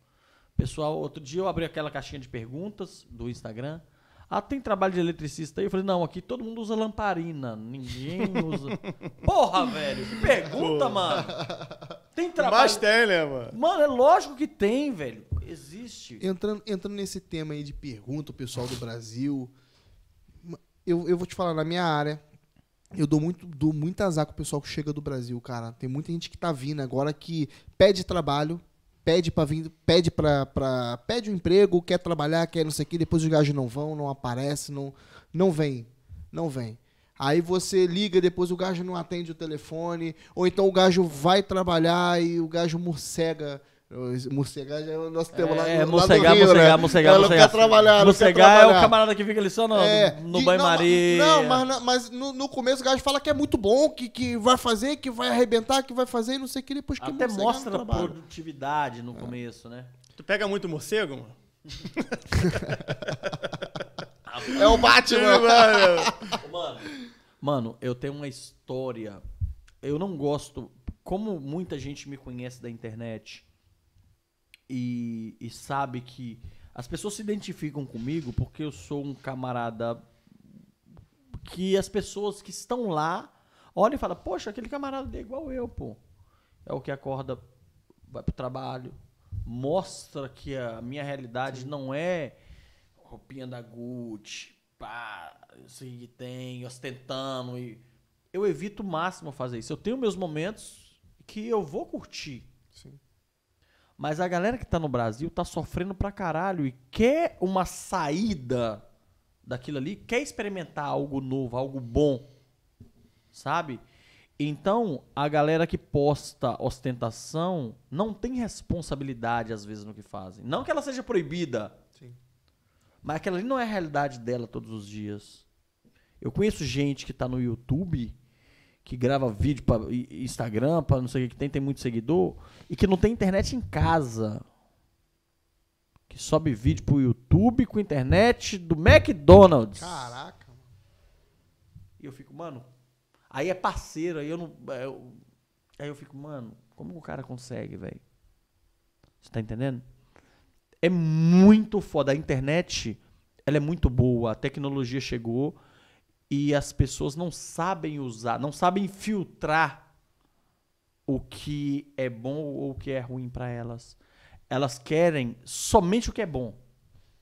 Pessoal, outro dia eu abri aquela caixinha de perguntas do Instagram. Ah, tem trabalho de eletricista aí? Eu falei, não, aqui todo mundo usa lamparina. Ninguém usa. Porra, velho, que pergunta, mano. Tem trabalho. Mas tem, né, mano? Mano, é lógico que tem, velho. Existe. Entrando, entrando nesse tema aí de pergunta, o pessoal do Brasil eu, eu vou te falar, na minha área, eu dou muito, dou muito azar com o pessoal que chega do Brasil, cara. Tem muita gente que tá vindo agora que pede trabalho, pede para vir, pede para pede um emprego, quer trabalhar, quer não sei o quê, depois os gajos não vão, não aparece, não não vem, não vem. Aí você liga, depois o gajo não atende o telefone, ou então o gajo vai trabalhar e o gajo morcega Morcegar já é o nosso tema é, lá, é, morcegar, lá do Rio, morcegar, né? morcegar, morcegar. Não quer trabalhar, morcegar é o camarada que fica ali só no, é, no banho-maria. Não, mas, não, mas no, no, começo o gajo fala que é muito bom, que, que vai fazer, que vai arrebentar, que vai fazer, não sei o que, depois que Até mostra a produtividade no é. começo, né? Tu pega muito morcego, mano? é o Batman, mano. Mano, eu tenho uma história. Eu não gosto. Como muita gente me conhece da internet, e, e sabe que as pessoas se identificam comigo porque eu sou um camarada que as pessoas que estão lá olham e falam, poxa, aquele camarada é igual eu, pô. É o que acorda, vai pro trabalho, mostra que a minha realidade Sim. não é roupinha da Gucci, pá, sei assim que tem, ostentando e eu evito o máximo fazer isso. Eu tenho meus momentos que eu vou curtir. Sim. Mas a galera que tá no Brasil tá sofrendo pra caralho e quer uma saída daquilo ali, quer experimentar algo novo, algo bom. Sabe? Então, a galera que posta ostentação não tem responsabilidade, às vezes, no que fazem. Não que ela seja proibida. Sim. Mas aquela ali não é a realidade dela todos os dias. Eu conheço gente que tá no YouTube que grava vídeo para Instagram, para não sei o que, que tem, tem muito seguidor, e que não tem internet em casa. Que sobe vídeo pro YouTube com internet do McDonald's. Caraca. E eu fico, mano. Aí é parceiro, aí eu não. É, eu, aí eu fico, mano, como o cara consegue, velho? Você tá entendendo? É muito foda. A internet, ela é muito boa. A tecnologia chegou e as pessoas não sabem usar, não sabem filtrar o que é bom ou o que é ruim para elas. Elas querem somente o que é bom.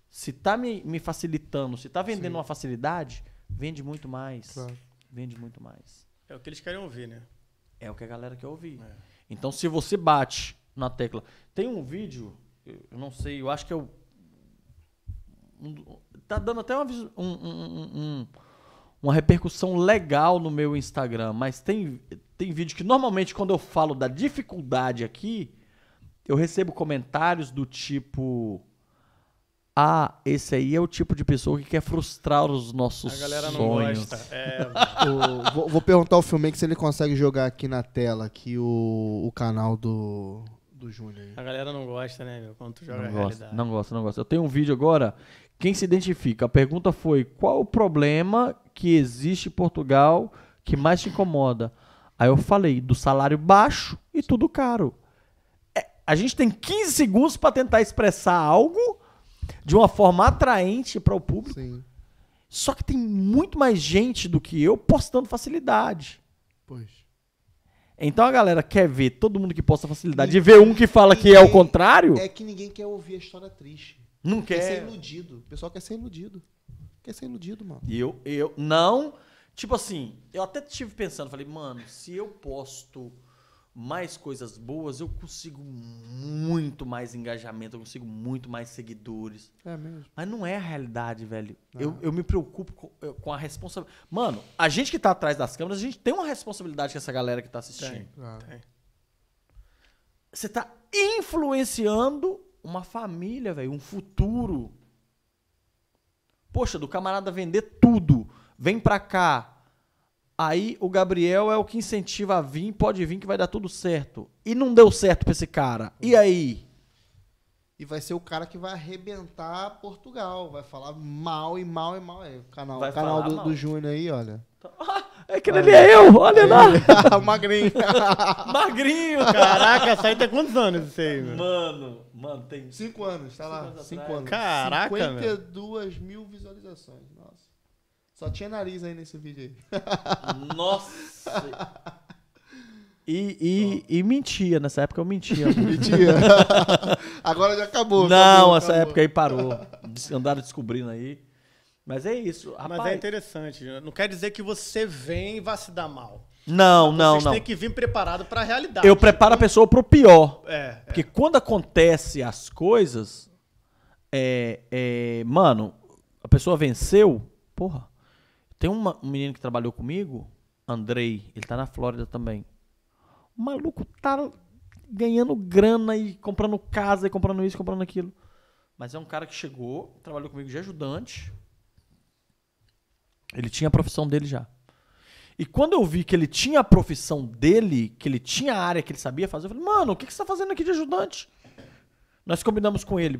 Se tá me, me facilitando, se tá vendendo Sim. uma facilidade, vende muito mais. Claro. Vende muito mais. É o que eles querem ouvir, né? É o que a galera quer ouvir. É. Então, se você bate na tecla. Tem um vídeo, eu não sei, eu acho que é o. Um, tá dando até uma, um, um, um uma repercussão legal no meu Instagram, mas tem, tem vídeo que normalmente quando eu falo da dificuldade aqui, eu recebo comentários do tipo. Ah, esse aí é o tipo de pessoa que quer frustrar os nossos sonhos. A galera sonhos. não gosta. É... o, vou, vou, perguntar ao filme se ele consegue jogar aqui na tela aqui o, o canal do, do Júnior. A galera não gosta, né, meu? Quando tu joga não a gosta, realidade. Não gosta, não gosta. Eu tenho um vídeo agora quem se identifica? A pergunta foi: qual o problema que existe em Portugal que mais te incomoda? Aí eu falei do salário baixo e tudo caro. É, a gente tem 15 segundos para tentar expressar algo de uma forma atraente para o público. Sim. Só que tem muito mais gente do que eu postando facilidade. Pois. Então a galera quer ver todo mundo que posta facilidade e, e ver um que fala que é o contrário. É que ninguém quer ouvir a história triste. Não quer. Quer ser iludido. O pessoal quer ser iludido. Quer ser iludido, mano. Eu, eu, não. Tipo assim, eu até estive pensando, falei, mano, se eu posto mais coisas boas, eu consigo muito mais engajamento, eu consigo muito mais seguidores. É mesmo. Mas não é a realidade, velho. Eu, eu me preocupo com, eu, com a responsabilidade. Mano, a gente que tá atrás das câmeras, a gente tem uma responsabilidade com essa galera que tá assistindo. Tem. tem. Você tá influenciando uma família, velho, um futuro. Poxa, do camarada vender tudo, vem pra cá. Aí o Gabriel é o que incentiva a vir, pode vir que vai dar tudo certo. E não deu certo pra esse cara. E aí? E vai ser o cara que vai arrebentar Portugal. Vai falar mal e mal e mal. É, o canal, canal do, do Júnior aí, olha. Ah, aquele é ali é eu, olha lá. Magrinho. Magrinho, Caraca, isso aí tem quantos anos isso aí, mano? Mano, mano, tem. Cinco anos, tá lá. Cinco, cinco anos. Caraca, 52 mano. mil visualizações. Nossa. Só tinha nariz aí nesse vídeo aí. Nossa. E, e, e, mentia, nessa época eu mentia. mentia. Agora já acabou. Não, acabou, essa acabou. época aí parou. Andaram descobrindo aí. Mas é isso. Rapaz. Mas é interessante. Não quer dizer que você vem e vá se dar mal. Não, Vocês não, não. Você tem que vir preparado para a realidade. Eu preparo a pessoa para o pior. É, porque é. quando acontece as coisas, é, é, mano, a pessoa venceu. Porra, tem uma, um menino que trabalhou comigo, Andrei, ele tá na Flórida também. O maluco tá ganhando grana e comprando casa e comprando isso, comprando aquilo. Mas é um cara que chegou, trabalhou comigo de ajudante, ele tinha a profissão dele já. E quando eu vi que ele tinha a profissão dele, que ele tinha a área que ele sabia fazer, eu falei, mano, o que, que você tá fazendo aqui de ajudante? Nós combinamos com ele.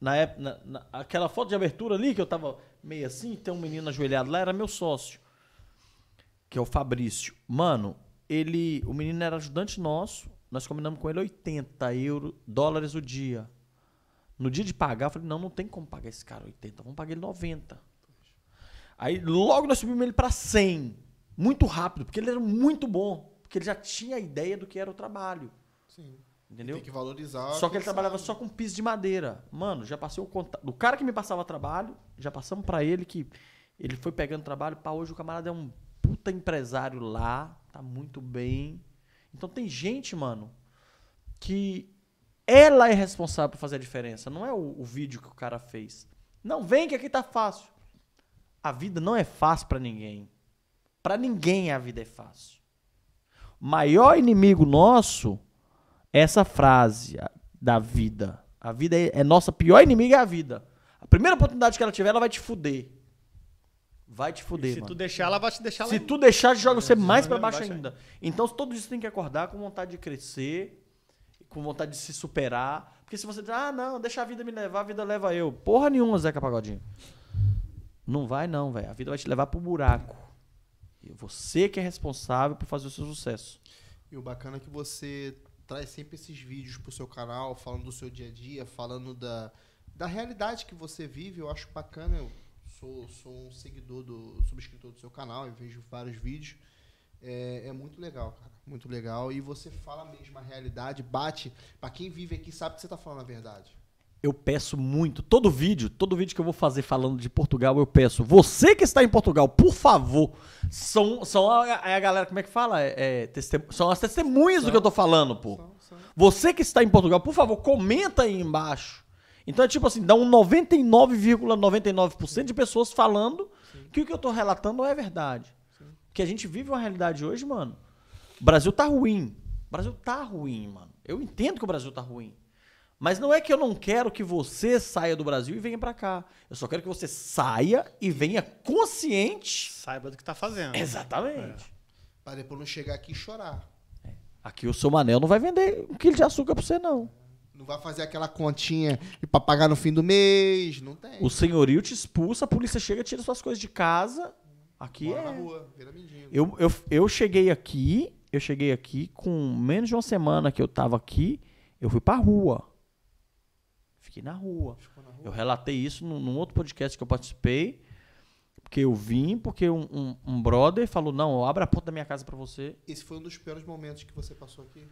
Na, época, na, na aquela foto de abertura ali, que eu tava meio assim, tem um menino ajoelhado lá, era meu sócio. Que é o Fabrício. Mano, ele. O menino era ajudante nosso. Nós combinamos com ele 80 euro, dólares o dia. No dia de pagar, eu falei, não, não tem como pagar esse cara 80, vamos pagar ele 90. Aí logo nós subimos ele para 100, muito rápido, porque ele era muito bom, porque ele já tinha a ideia do que era o trabalho. Sim. Entendeu? Tem que valorizar. Só que ele sabe. trabalhava só com piso de madeira. Mano, já passei o contato. Do cara que me passava trabalho, já passamos para ele que ele foi pegando trabalho. Para hoje o camarada é um puta empresário lá, tá muito bem. Então tem gente, mano, que ela é responsável por fazer a diferença. Não é o, o vídeo que o cara fez. Não vem que aqui tá fácil. A vida não é fácil para ninguém. Para ninguém a vida é fácil. Maior inimigo nosso é essa frase da vida. A vida é, é, nossa pior inimiga é a vida. A primeira oportunidade que ela tiver, ela vai te fuder. Vai te fuder, se mano. tu deixar, ela vai te deixar Se lá... tu deixar, joga você mais para baixo, baixo ainda. ainda. É. Então, todo isso tem que acordar com vontade de crescer, com vontade de se superar. Porque se você diz, ah, não, deixa a vida me levar, a vida leva eu. Porra nenhuma, Zeca Pagodinho. Não vai não, velho. A vida vai te levar pro buraco. E você que é responsável por fazer o seu sucesso. E o bacana é que você traz sempre esses vídeos pro seu canal, falando do seu dia a dia, falando da, da realidade que você vive. Eu acho bacana, eu sou, sou um seguidor do subscritor do seu canal, eu vejo vários vídeos. É, é, muito legal, cara. Muito legal. E você fala mesmo a realidade, bate. para quem vive aqui sabe que você tá falando a verdade eu peço muito, todo vídeo, todo vídeo que eu vou fazer falando de Portugal, eu peço, você que está em Portugal, por favor, são, são a, a galera, como é que fala? É, é testem, são as testemunhas são, do que eu tô falando, pô. São, são. Você que está em Portugal, por favor, comenta aí embaixo. Então é tipo assim, dá um 99,99% ,99 de pessoas falando Sim. que o que eu tô relatando é verdade. Sim. Que a gente vive uma realidade hoje, mano. O Brasil tá ruim. O Brasil tá ruim, mano. Eu entendo que o Brasil tá ruim. Mas não é que eu não quero que você saia do Brasil e venha para cá. Eu só quero que você saia e venha consciente. Saiba do que tá fazendo. Exatamente. É. Para depois não chegar aqui e chorar. É. Aqui o seu Manel não vai vender um quilo de açúcar para você, não. Não vai fazer aquela continha para pagar no fim do mês, não tem. O senhorio te expulsa, a polícia chega, tira suas coisas de casa. Aqui Bora é. na rua, vira mendigo. Eu, eu, eu cheguei aqui, eu cheguei aqui com menos de uma semana que eu tava aqui, eu fui pra rua. Fiquei na rua. na rua. Eu relatei isso num, outro podcast que eu participei. Porque eu vim, porque um, um, um brother falou: Não, abre a porta da minha casa para você. Esse foi um dos piores momentos que você passou aqui?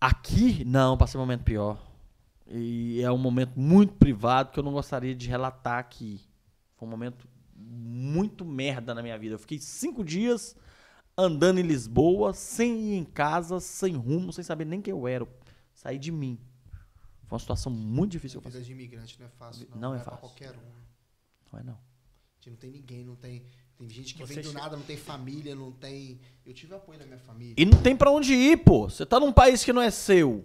Aqui, não, passei um momento pior. E é um momento muito privado que eu não gostaria de relatar aqui. Foi um momento muito merda na minha vida. Eu fiquei cinco dias andando em Lisboa, sem ir em casa, sem rumo, sem saber nem quem eu era. Saí de mim. Foi uma situação muito difícil. vida de imigrante não é fácil. Não, não, é não é, é fácil. qualquer um. Não é não. gente não tem ninguém, não tem. Tem gente que Você vem do nada, não tem família, não tem. Eu tive apoio da minha família. E não tem para onde ir, pô. Você tá num país que não é seu.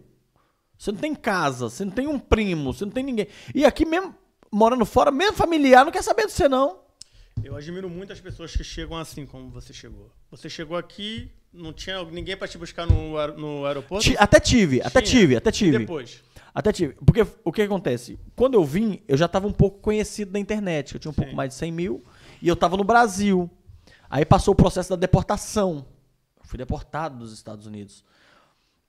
Você não tem casa, você não tem um primo, você não tem ninguém. E aqui mesmo, morando fora, mesmo familiar, não quer saber de você, não. Eu admiro muito as pessoas que chegam assim como você chegou. Você chegou aqui, não tinha ninguém para te buscar no, aer no aeroporto? T até tive, tinha. até tive, até tive. E depois? Até tive. Porque o que acontece? Quando eu vim, eu já estava um pouco conhecido na internet. Eu tinha um Sim. pouco mais de 100 mil. E eu estava no Brasil. Aí passou o processo da deportação. Eu fui deportado dos Estados Unidos.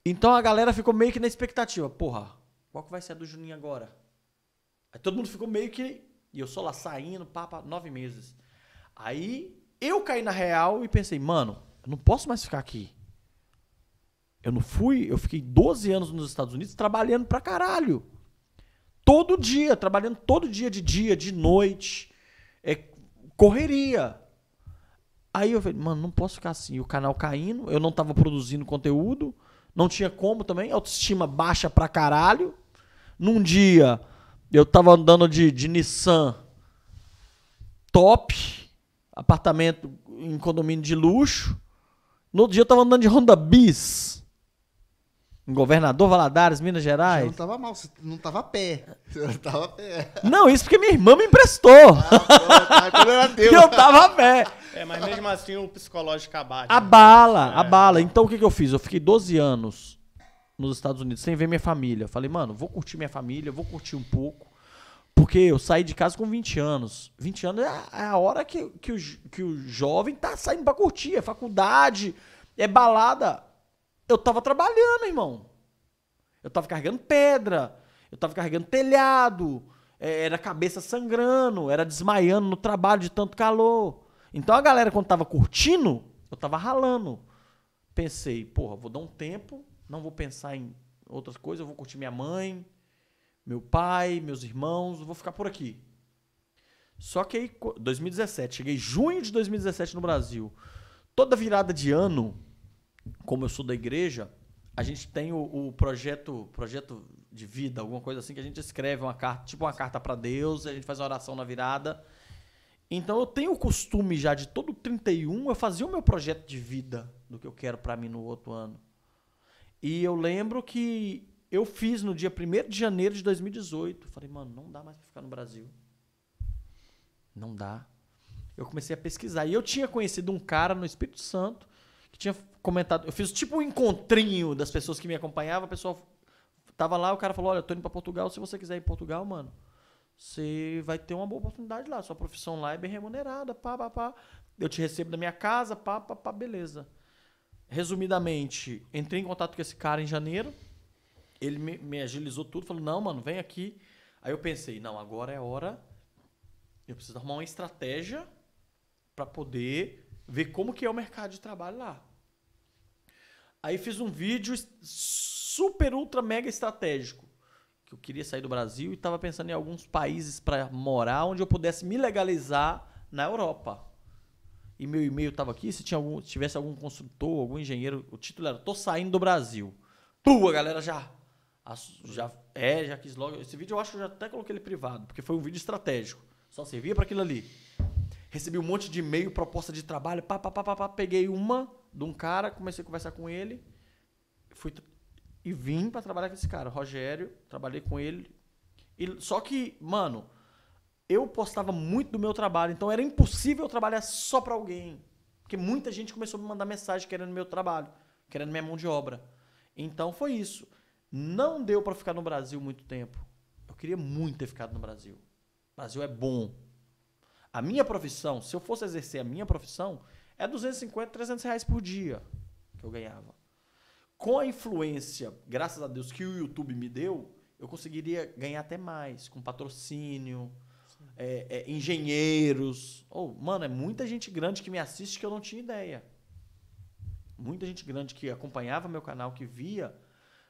Então a galera ficou meio que na expectativa. Porra, qual que vai ser a do Juninho agora? Aí todo mundo ficou meio que. E eu só lá saindo, papa, nove meses. Aí eu caí na real e pensei, mano, eu não posso mais ficar aqui. Eu não fui, eu fiquei 12 anos nos Estados Unidos trabalhando pra caralho. Todo dia, trabalhando todo dia, de dia, de noite. É, correria. Aí eu falei, mano, não posso ficar assim. O canal caindo, eu não tava produzindo conteúdo, não tinha como também, autoestima baixa pra caralho. Num dia, eu tava andando de, de Nissan top, apartamento em condomínio de luxo. No outro dia eu tava andando de Honda Bis. Governador Valadares, Minas Gerais. Eu não tava mal, não tava a pé. Eu não tava a pé. Não, isso porque minha irmã me emprestou. Ah, pô, tá, Deus. eu tava a pé. É, mas mesmo assim o psicológico abate. Abala, né? abala. É. bala. Então o que, que eu fiz? Eu fiquei 12 anos nos Estados Unidos sem ver minha família. Falei, mano, vou curtir minha família, vou curtir um pouco. Porque eu saí de casa com 20 anos. 20 anos é a, é a hora que, que, o, que o jovem tá saindo pra curtir. É faculdade, é balada eu tava trabalhando, irmão. Eu tava carregando pedra, eu tava carregando telhado, é, era cabeça sangrando, era desmaiando no trabalho de tanto calor. Então a galera, quando tava curtindo, eu tava ralando. Pensei, porra, vou dar um tempo, não vou pensar em outras coisas, eu vou curtir minha mãe, meu pai, meus irmãos, vou ficar por aqui. Só que aí, 2017, cheguei junho de 2017 no Brasil. Toda virada de ano, como eu sou da igreja, a gente tem o, o, projeto projeto de vida, alguma coisa assim, que a gente escreve uma carta, tipo uma carta para Deus, a gente faz uma oração na virada. Então eu tenho o costume já de todo 31 eu fazer o meu projeto de vida do que eu quero para mim no outro ano. E eu lembro que eu fiz no dia 1 de janeiro de 2018. Falei, mano, não dá mais para ficar no Brasil. Não dá. Eu comecei a pesquisar. E eu tinha conhecido um cara no Espírito Santo que tinha comentado. Eu fiz tipo um encontrinho das pessoas que me acompanhavam. O pessoal tava lá, o cara falou: Olha, eu tô indo pra Portugal. Se você quiser ir em Portugal, mano, você vai ter uma boa oportunidade lá. Sua profissão lá é bem remunerada. Pá, pá, pá. Eu te recebo da minha casa. Pá, pá, pá. Beleza. Resumidamente, entrei em contato com esse cara em janeiro. Ele me, me agilizou tudo. Falou: Não, mano, vem aqui. Aí eu pensei: Não, agora é hora. Eu preciso arrumar uma estratégia para poder ver como que é o mercado de trabalho lá. Aí fiz um vídeo super, ultra, mega estratégico. Que eu queria sair do Brasil e estava pensando em alguns países para morar onde eu pudesse me legalizar na Europa. E meu e-mail estava aqui, se tinha algum, se tivesse algum consultor, algum engenheiro, o título era Tô saindo do Brasil. Pua, galera já já é, já quis logo. Esse vídeo eu acho que eu já até coloquei ele privado, porque foi um vídeo estratégico. Só servia para aquilo ali. Recebi um monte de e-mail, proposta de trabalho, pá, pá, pá, pá, pá, peguei uma de um cara, comecei a conversar com ele, fui e vim para trabalhar com esse cara, Rogério, trabalhei com ele. E, só que, mano, eu postava muito do meu trabalho, então era impossível eu trabalhar só para alguém, porque muita gente começou a me mandar mensagem querendo meu trabalho, querendo minha mão de obra. Então foi isso. Não deu para ficar no Brasil muito tempo. Eu queria muito ter ficado no Brasil. O Brasil é bom, a minha profissão, se eu fosse exercer a minha profissão, é 250, 300 reais por dia que eu ganhava. Com a influência, graças a Deus, que o YouTube me deu, eu conseguiria ganhar até mais, com patrocínio, é, é, engenheiros. Oh, mano, é muita gente grande que me assiste que eu não tinha ideia. Muita gente grande que acompanhava meu canal, que via,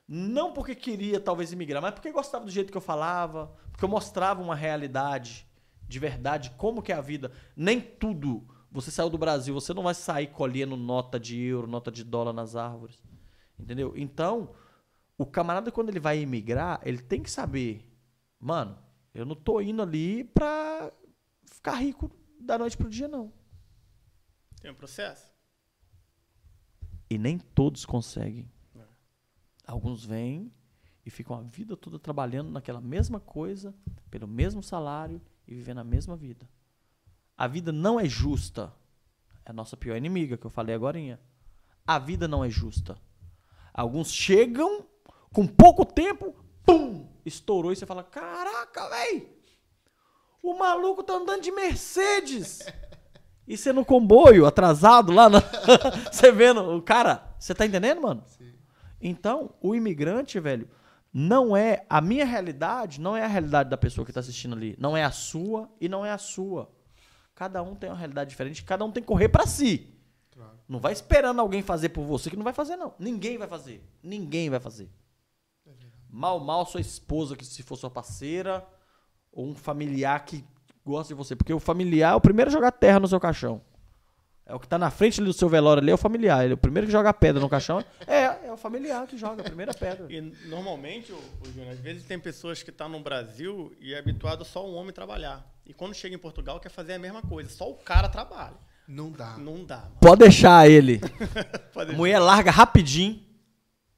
não porque queria talvez emigrar mas porque gostava do jeito que eu falava, porque eu mostrava uma realidade de verdade como que é a vida. Nem tudo. Você saiu do Brasil, você não vai sair colhendo nota de euro, nota de dólar nas árvores. Entendeu? Então, o camarada, quando ele vai emigrar, ele tem que saber, mano, eu não tô indo ali pra ficar rico da noite pro dia, não. Tem um processo? E nem todos conseguem. É. Alguns vêm e ficam a vida toda trabalhando naquela mesma coisa, pelo mesmo salário, e vivendo a mesma vida. A vida não é justa. É a nossa pior inimiga, que eu falei agora. A vida não é justa. Alguns chegam, com pouco tempo, pum, estourou e você fala: Caraca, velho! O maluco tá andando de Mercedes! E você no comboio, atrasado lá, na... você vendo o cara. Você tá entendendo, mano? Sim. Então, o imigrante, velho, não é a minha realidade, não é a realidade da pessoa que está assistindo ali, não é a sua e não é a sua. Cada um tem uma realidade diferente, cada um tem que correr para si. Claro. Não vai esperando alguém fazer por você que não vai fazer não. Ninguém vai fazer, ninguém vai fazer. É mal mal sua esposa que se for sua parceira ou um familiar que gosta de você, porque o familiar é o primeiro a jogar terra no seu caixão. É o que está na frente do seu velório ali, é o familiar. Ele é o primeiro que joga pedra no caixão. É o familiar que joga a primeira pedra. E normalmente, o, o Júnior, às vezes tem pessoas que estão tá no Brasil e é habituado só um homem trabalhar. E quando chega em Portugal quer fazer a mesma coisa, só o cara trabalha. Não dá. Não dá. Mano. Pode deixar ele. Pode deixar. Mulher larga rapidinho.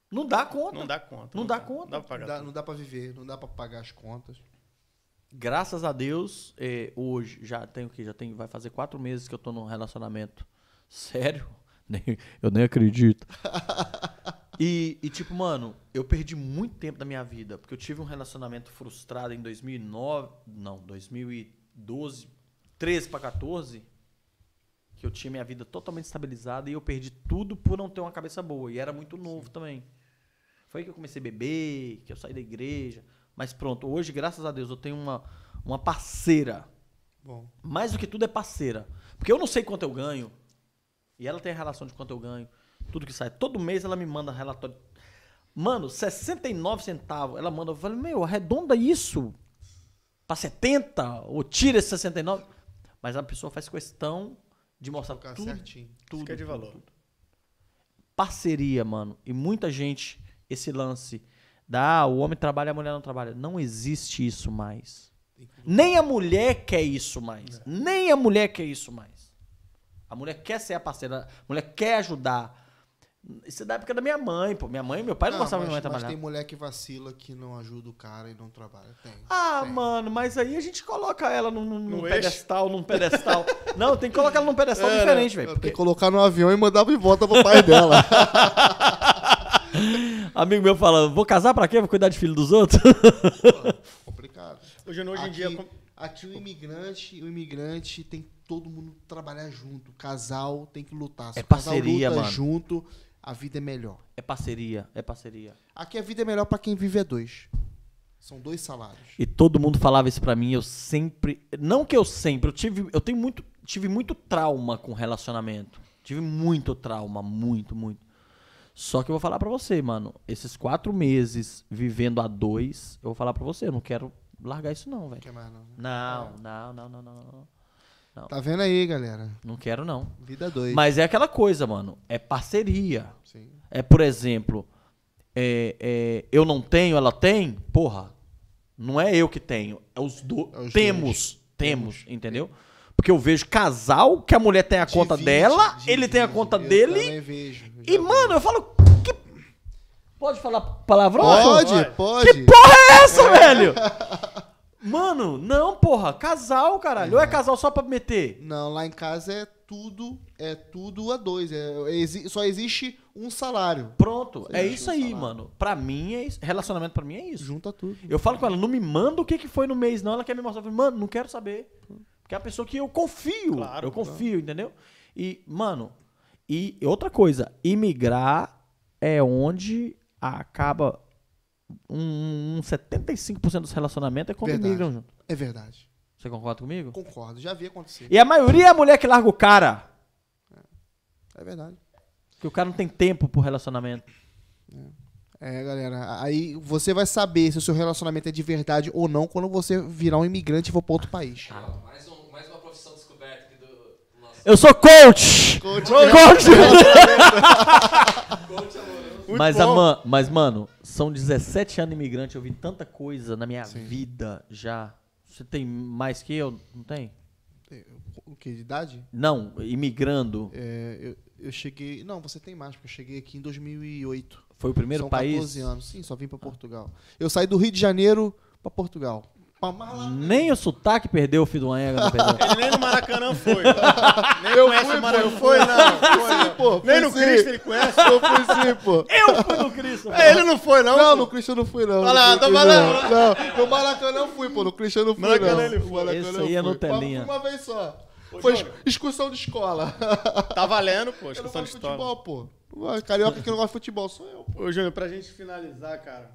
Não dá conta. Não dá conta. Não, dá, conta. Não dá, pra, não dá, não dá pra viver, não dá pra pagar as contas. Graças a Deus, eh, hoje já tenho que já tem vai fazer quatro meses que eu tô num relacionamento sério. Nem, eu nem acredito. E, e, tipo, mano, eu perdi muito tempo da minha vida, porque eu tive um relacionamento frustrado em 2009, não, 2012, 13 para 14, que eu tinha minha vida totalmente estabilizada e eu perdi tudo por não ter uma cabeça boa. E era muito novo Sim. também. Foi aí que eu comecei a beber, que eu saí da igreja. Mas pronto, hoje, graças a Deus, eu tenho uma, uma parceira. Bom. Mais do que tudo é parceira. Porque eu não sei quanto eu ganho. E ela tem a relação de quanto eu ganho tudo que sai. Todo mês ela me manda relatório. Mano, 69 centavos. Ela manda. Eu falei, meu, arredonda isso para 70 ou tira esse 69. Mas a pessoa faz questão de mostrar tudo. certinho. Tudo. Isso que é de tudo, valor. Tudo. Parceria, mano. E muita gente, esse lance da ah, o homem trabalha, a mulher não trabalha. Não existe isso mais. Nem a mulher quer isso mais. É. Nem a mulher quer isso mais. A mulher quer ser a parceira, a mulher quer ajudar. Isso é da época da minha mãe, pô. Minha mãe, meu pai não, não gostava mas, minha mãe trabalhar. Mas tem mulher que vacila que não ajuda o cara e não trabalha. Tem. Ah, tem. mano, mas aí a gente coloca ela num, num, num pedestal, num pedestal. não, tem que colocar ela num pedestal é, diferente, velho. Porque... Tem que colocar no avião e mandar de volta pro pai dela. Amigo meu fala, vou casar pra quê? Vou cuidar de filho dos outros? complicado. Hoje, hoje aqui, em dia... Aqui o imigrante, o imigrante tem todo mundo trabalhar junto. Casal tem que lutar. É Se é parceria, casal luta mano. junto a vida é melhor. É parceria, é parceria. Aqui a vida é melhor para quem vive a é dois. São dois salários. E todo mundo falava isso para mim, eu sempre, não que eu sempre, eu tive, eu tenho muito, tive muito trauma com relacionamento. Tive muito trauma, muito, muito. Só que eu vou falar para você, mano, esses quatro meses vivendo a dois, eu vou falar para você, eu não quero largar isso não, velho. Né? É. Não, não, não, não, não, não. Não. Tá vendo aí, galera? Não quero, não. Vida doida. Mas é aquela coisa, mano. É parceria. Sim. É, por exemplo, é, é, eu não tenho, ela tem. Porra, não é eu que tenho. É os é dois. É temos, temos. Temos, entendeu? Porque eu vejo casal que a mulher tem a divide, conta dela, divide, ele tem a conta eu dele. Também vejo, e, mano, eu falo. Que... Pode falar palavrão? Pode, pode. Que porra é essa, é. velho? Mano, não, porra. Casal, caralho. Ou é uhum. casal só pra meter? Não, lá em casa é tudo, é tudo a dois. É, é exi só existe um salário. Pronto, só é isso um aí, salário. mano. Pra mim, é isso. relacionamento pra mim é isso. Junta tudo. Eu falo com ela, não me manda o que, que foi no mês, não. Ela quer me mostrar. Eu falo, mano, não quero saber. Porque é a pessoa que eu confio. Claro, eu confio, entendeu? E, mano, e outra coisa, imigrar é onde acaba um, um 75% dos relacionamentos é quando verdade. migram junto. É verdade. Você concorda comigo? Concordo, já vi acontecer. E a maioria é a mulher que larga o cara. É, é verdade. Porque o cara não tem tempo pro relacionamento. É, é. galera. Aí você vai saber se o seu relacionamento é de verdade ou não quando você virar um imigrante e for pra outro país. Ah, mais, um, mais uma profissão descoberta aqui do, nosso. Eu sou coach! Coach! Coach! coach. coach. coach. coach. Muito mas, bom. Man, mas, mano, são 17 anos imigrante, eu vi tanta coisa na minha Sim. vida já. Você tem mais que eu? Não tem? O que? De idade? Não, imigrando. É, eu, eu cheguei. Não, você tem mais, porque eu cheguei aqui em 2008. Foi o primeiro São país? São 14 anos, sim, só vim para Portugal. Eu saí do Rio de Janeiro para Portugal. Nem o sotaque perdeu o filho do Fidoanga. Ele nem no Maracanã foi. nem eu conhece fui, o Maracanã. Pô, foi, não. Foi, sim, pô, nem no Cristo ele conhece. Eu fui sim, pô. Eu fui no Cristo. É, ele não foi, não. Não, pô. no Cristo eu não fui, não. Olha lá, tô tá falando. Não, no Maracanã eu fui, pô. No Cristo eu não fui, Maracanã não. Ele foi. Maracanã Esse aí é no Uma vez só. Pô, foi joga. excursão de escola. Tá valendo, pô. Excursão de escola. futebol, pô. Carioca que não gosta de futebol, sou eu, pô. Ô, Júnior, pra gente finalizar, cara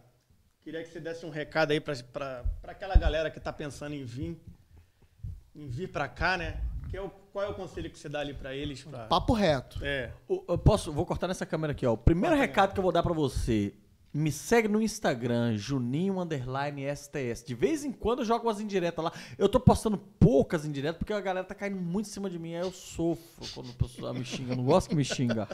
Queria que você desse um recado aí para aquela galera que está pensando em vir, em vir para cá, né? Que é o, qual é o conselho que você dá ali para eles? Pra... Papo reto. É. O, eu posso, vou cortar nessa câmera aqui, ó. O primeiro recado que eu vou dar para você me segue no Instagram, Juninho Underline STS. De vez em quando eu jogo umas indiretas lá. Eu tô postando poucas indiretas porque a galera tá caindo muito em cima de mim. Aí eu sofro quando a pessoa me xinga. Eu não gosto que me xinga.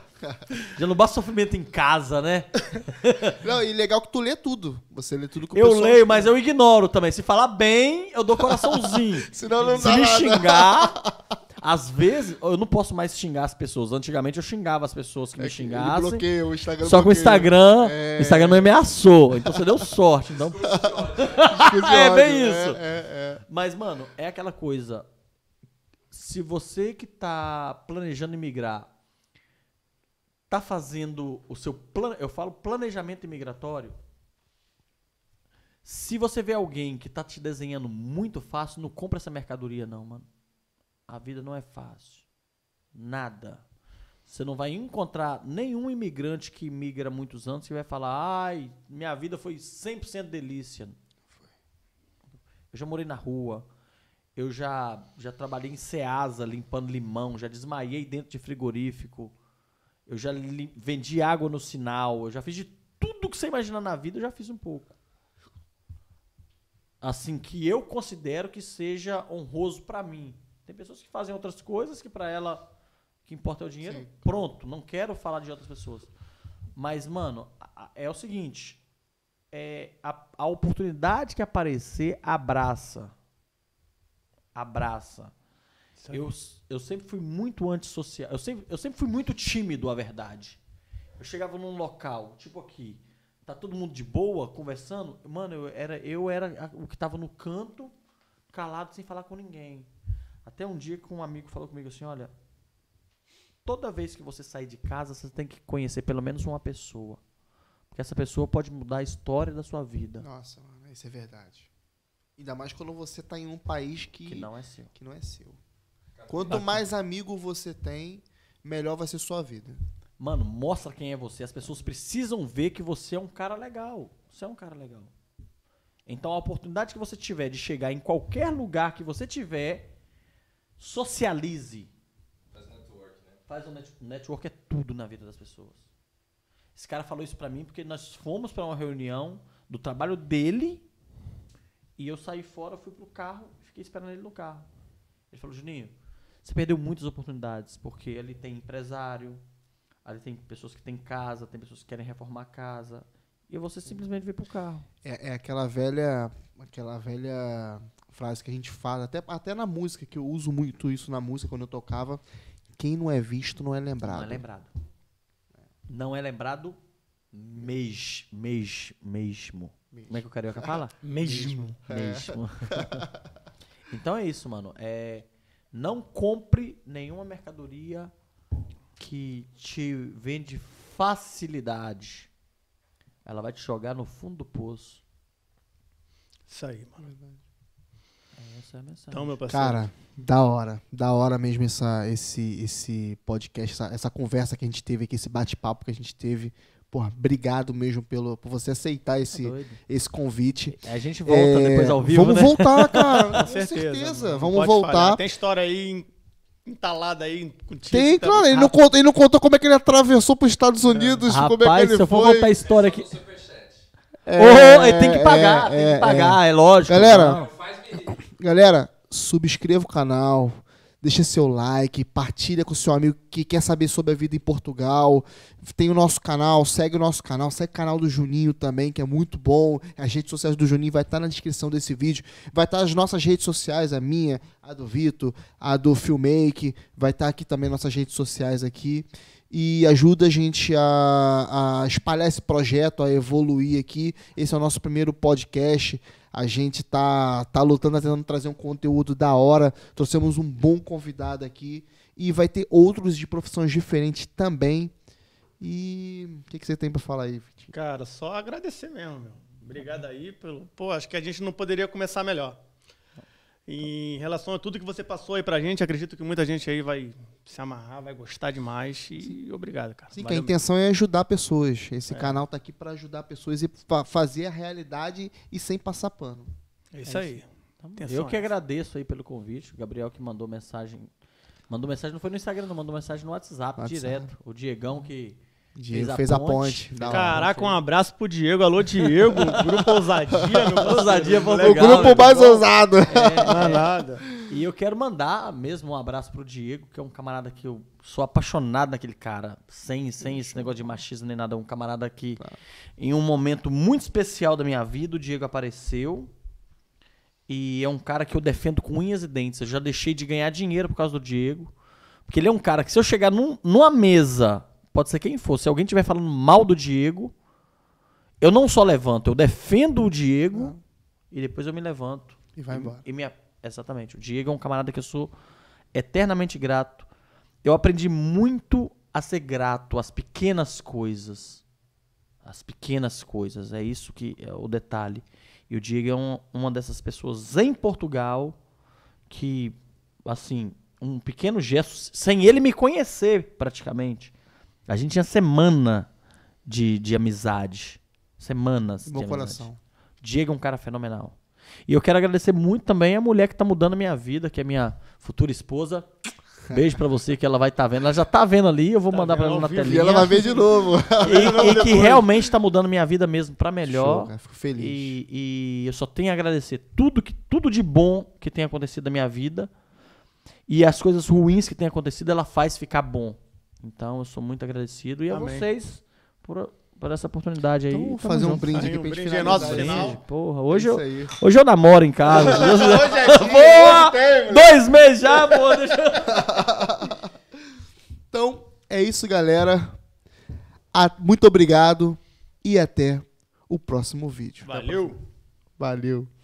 Já não basta sofrimento em casa, né? Não, e legal que tu lê tudo. Você lê tudo com o Eu pessoal. leio, mas eu ignoro também. Se falar bem, eu dou coraçãozinho. Senão não Se dá me nada. xingar, Às vezes, eu não posso mais xingar as pessoas. Antigamente eu xingava as pessoas que é me xingassem. Que bloqueia, o Instagram só que o Instagram, é... Instagram me ameaçou. Então você deu sorte. Então... é bem isso. Né? É, é, é, Mas, mano, é aquela coisa. Se você que tá planejando emigrar, tá fazendo o seu plano. Eu falo planejamento imigratório. Se você vê alguém que tá te desenhando muito fácil, não compra essa mercadoria, não, mano a vida não é fácil. Nada. Você não vai encontrar nenhum imigrante que migra há muitos anos que vai falar: ai, minha vida foi 100% delícia. Foi. Eu já morei na rua, eu já, já trabalhei em Ceasa limpando limão, já desmaiei dentro de frigorífico, eu já vendi água no sinal, eu já fiz de tudo que você imaginar na vida, eu já fiz um pouco. Assim, que eu considero que seja honroso para mim. Tem pessoas que fazem outras coisas que para ela que importa é o dinheiro. Sim. Pronto, não quero falar de outras pessoas. Mas, mano, é o seguinte: é, a, a oportunidade que aparecer, abraça. Abraça. Eu, eu sempre fui muito antissocial. Eu sempre, eu sempre fui muito tímido, a verdade. Eu chegava num local, tipo aqui, tá todo mundo de boa, conversando. Mano, eu era, eu era o que tava no canto, calado, sem falar com ninguém. Até um dia que um amigo falou comigo assim: olha, toda vez que você sair de casa, você tem que conhecer pelo menos uma pessoa. Porque essa pessoa pode mudar a história da sua vida. Nossa, mano, isso é verdade. Ainda mais quando você está em um país que, que não é seu. Que não é seu. Quanto mais amigo você tem, melhor vai ser sua vida. Mano, mostra quem é você. As pessoas precisam ver que você é um cara legal. Você é um cara legal. Então a oportunidade que você tiver de chegar em qualquer lugar que você tiver, Socialize. Faz network, né? Faz um net network é tudo na vida das pessoas. Esse cara falou isso pra mim porque nós fomos para uma reunião do trabalho dele e eu saí fora, fui pro carro e fiquei esperando ele no carro. Ele falou, Juninho, você perdeu muitas oportunidades, porque ali tem empresário, ali tem pessoas que têm casa, tem pessoas que querem reformar a casa, e você simplesmente veio pro carro. É, é aquela velha, aquela velha frase que a gente fala, até, até na música, que eu uso muito isso na música quando eu tocava. Quem não é visto não é lembrado. Não é lembrado. Não é lembrado mes, mes, mesmo. mesmo. Como é que o carioca fala? mesmo. Mesmo. É. então é isso, mano. É, não compre nenhuma mercadoria que te vende facilidade. Ela vai te jogar no fundo do poço. Isso aí, mano. Verdade. Essa é a mensagem. Então, meu parceiro. Cara, da hora. Da hora mesmo essa, esse, esse podcast, essa, essa conversa que a gente teve aqui, esse bate-papo que a gente teve. Porra, obrigado mesmo pelo, por você aceitar tá esse, esse convite. É, a gente volta é, depois ao vivo. Vamos né? voltar, cara. com, certeza. certeza. vamos voltar. Tem história aí entalada aí contigo. Tem, tá claro. Ele não, conta, ele não contou como é que ele atravessou para os Estados é. Unidos. Como é que ele se eu for contar a história aqui. É, oh, tem que é, pagar, é, tem que pagar, é, lógico. Galera. Não. Galera, subscreva o canal, deixa seu like, partilha com seu amigo que quer saber sobre a vida em Portugal. Tem o nosso canal, segue o nosso canal, segue o canal do Juninho também, que é muito bom. As redes sociais do Juninho vai estar na descrição desse vídeo. Vai estar as nossas redes sociais, a minha, a do Vitor, a do Filmmake, vai estar aqui também nossas redes sociais aqui. E ajuda a gente a, a espalhar esse projeto, a evoluir aqui. Esse é o nosso primeiro podcast a gente tá, tá lutando, tá tentando trazer um conteúdo da hora. Trouxemos um bom convidado aqui. E vai ter outros de profissões diferentes também. E o que, que você tem para falar aí, Vitinho? Cara, só agradecer mesmo, meu. Obrigado aí pelo. Pô, acho que a gente não poderia começar melhor em relação a tudo que você passou aí pra gente, acredito que muita gente aí vai se amarrar, vai gostar demais. E Sim. obrigado, cara. Sim, que a intenção é ajudar pessoas. Esse é. canal tá aqui para ajudar pessoas e fazer a realidade e sem passar pano. É, é isso, é aí. Então, eu que agradeço aí pelo convite. O Gabriel que mandou mensagem. Mandou mensagem, não foi no Instagram, não, mandou mensagem no WhatsApp, WhatsApp. direto. O Diegão que Diego fez a, a ponte. Caraca, um abraço pro Diego. Alô, Diego. Grupo Ousadia, meu Ousadia legal, O grupo né? mais ousado. É, não é. nada. E eu quero mandar mesmo um abraço pro Diego, que é um camarada que eu sou apaixonado naquele cara. Sem, sem esse negócio de machismo nem nada. É um camarada que, claro. Tá. em um momento muito especial da minha vida, o Diego apareceu. E é um cara que eu defendo com unhas e dentes. Eu já deixei de ganhar dinheiro por causa do Diego. Porque ele é um cara que, se eu chegar num, numa mesa pode ser quem for, se alguém estiver falando mal do Diego, eu não só levanto, eu defendo o Diego e depois eu me levanto. E vai embora. E, e minha, exatamente. O Diego é um camarada que eu sou eternamente grato. Eu aprendi muito a ser grato às pequenas coisas. As pequenas coisas. É isso que é o detalhe. E o Diego é um, uma dessas pessoas em Portugal que, assim, um pequeno gesto, sem ele me conhecer praticamente, a gente tinha semana de, de amizade. Semanas. Meu de coração. Amizade. Diego é um cara fenomenal. E eu quero agradecer muito também a mulher que tá mudando a minha vida, que é minha futura esposa. Beijo pra você, que ela vai estar tá vendo. Ela já tá vendo ali, eu vou tá mandar pra ela na telinha. E ela vai ver de novo. E, e que realmente tá mudando minha vida mesmo pra melhor. Show, cara, fico feliz. E, e, eu só tenho a agradecer tudo, que, tudo de bom que tem acontecido na minha vida. E as coisas ruins que tem acontecido, ela faz ficar bom. Então eu sou muito agradecido. E Amém. a vocês por, por essa oportunidade aí. Então, vamos fazer junto. um brinde aqui pra gente brinde Porra, é hoje, é eu, hoje eu namoro em casa. hoje é dia, boa! dois meses já, boa! Eu... então, é isso, galera. Muito obrigado e até o próximo vídeo. Valeu! Valeu!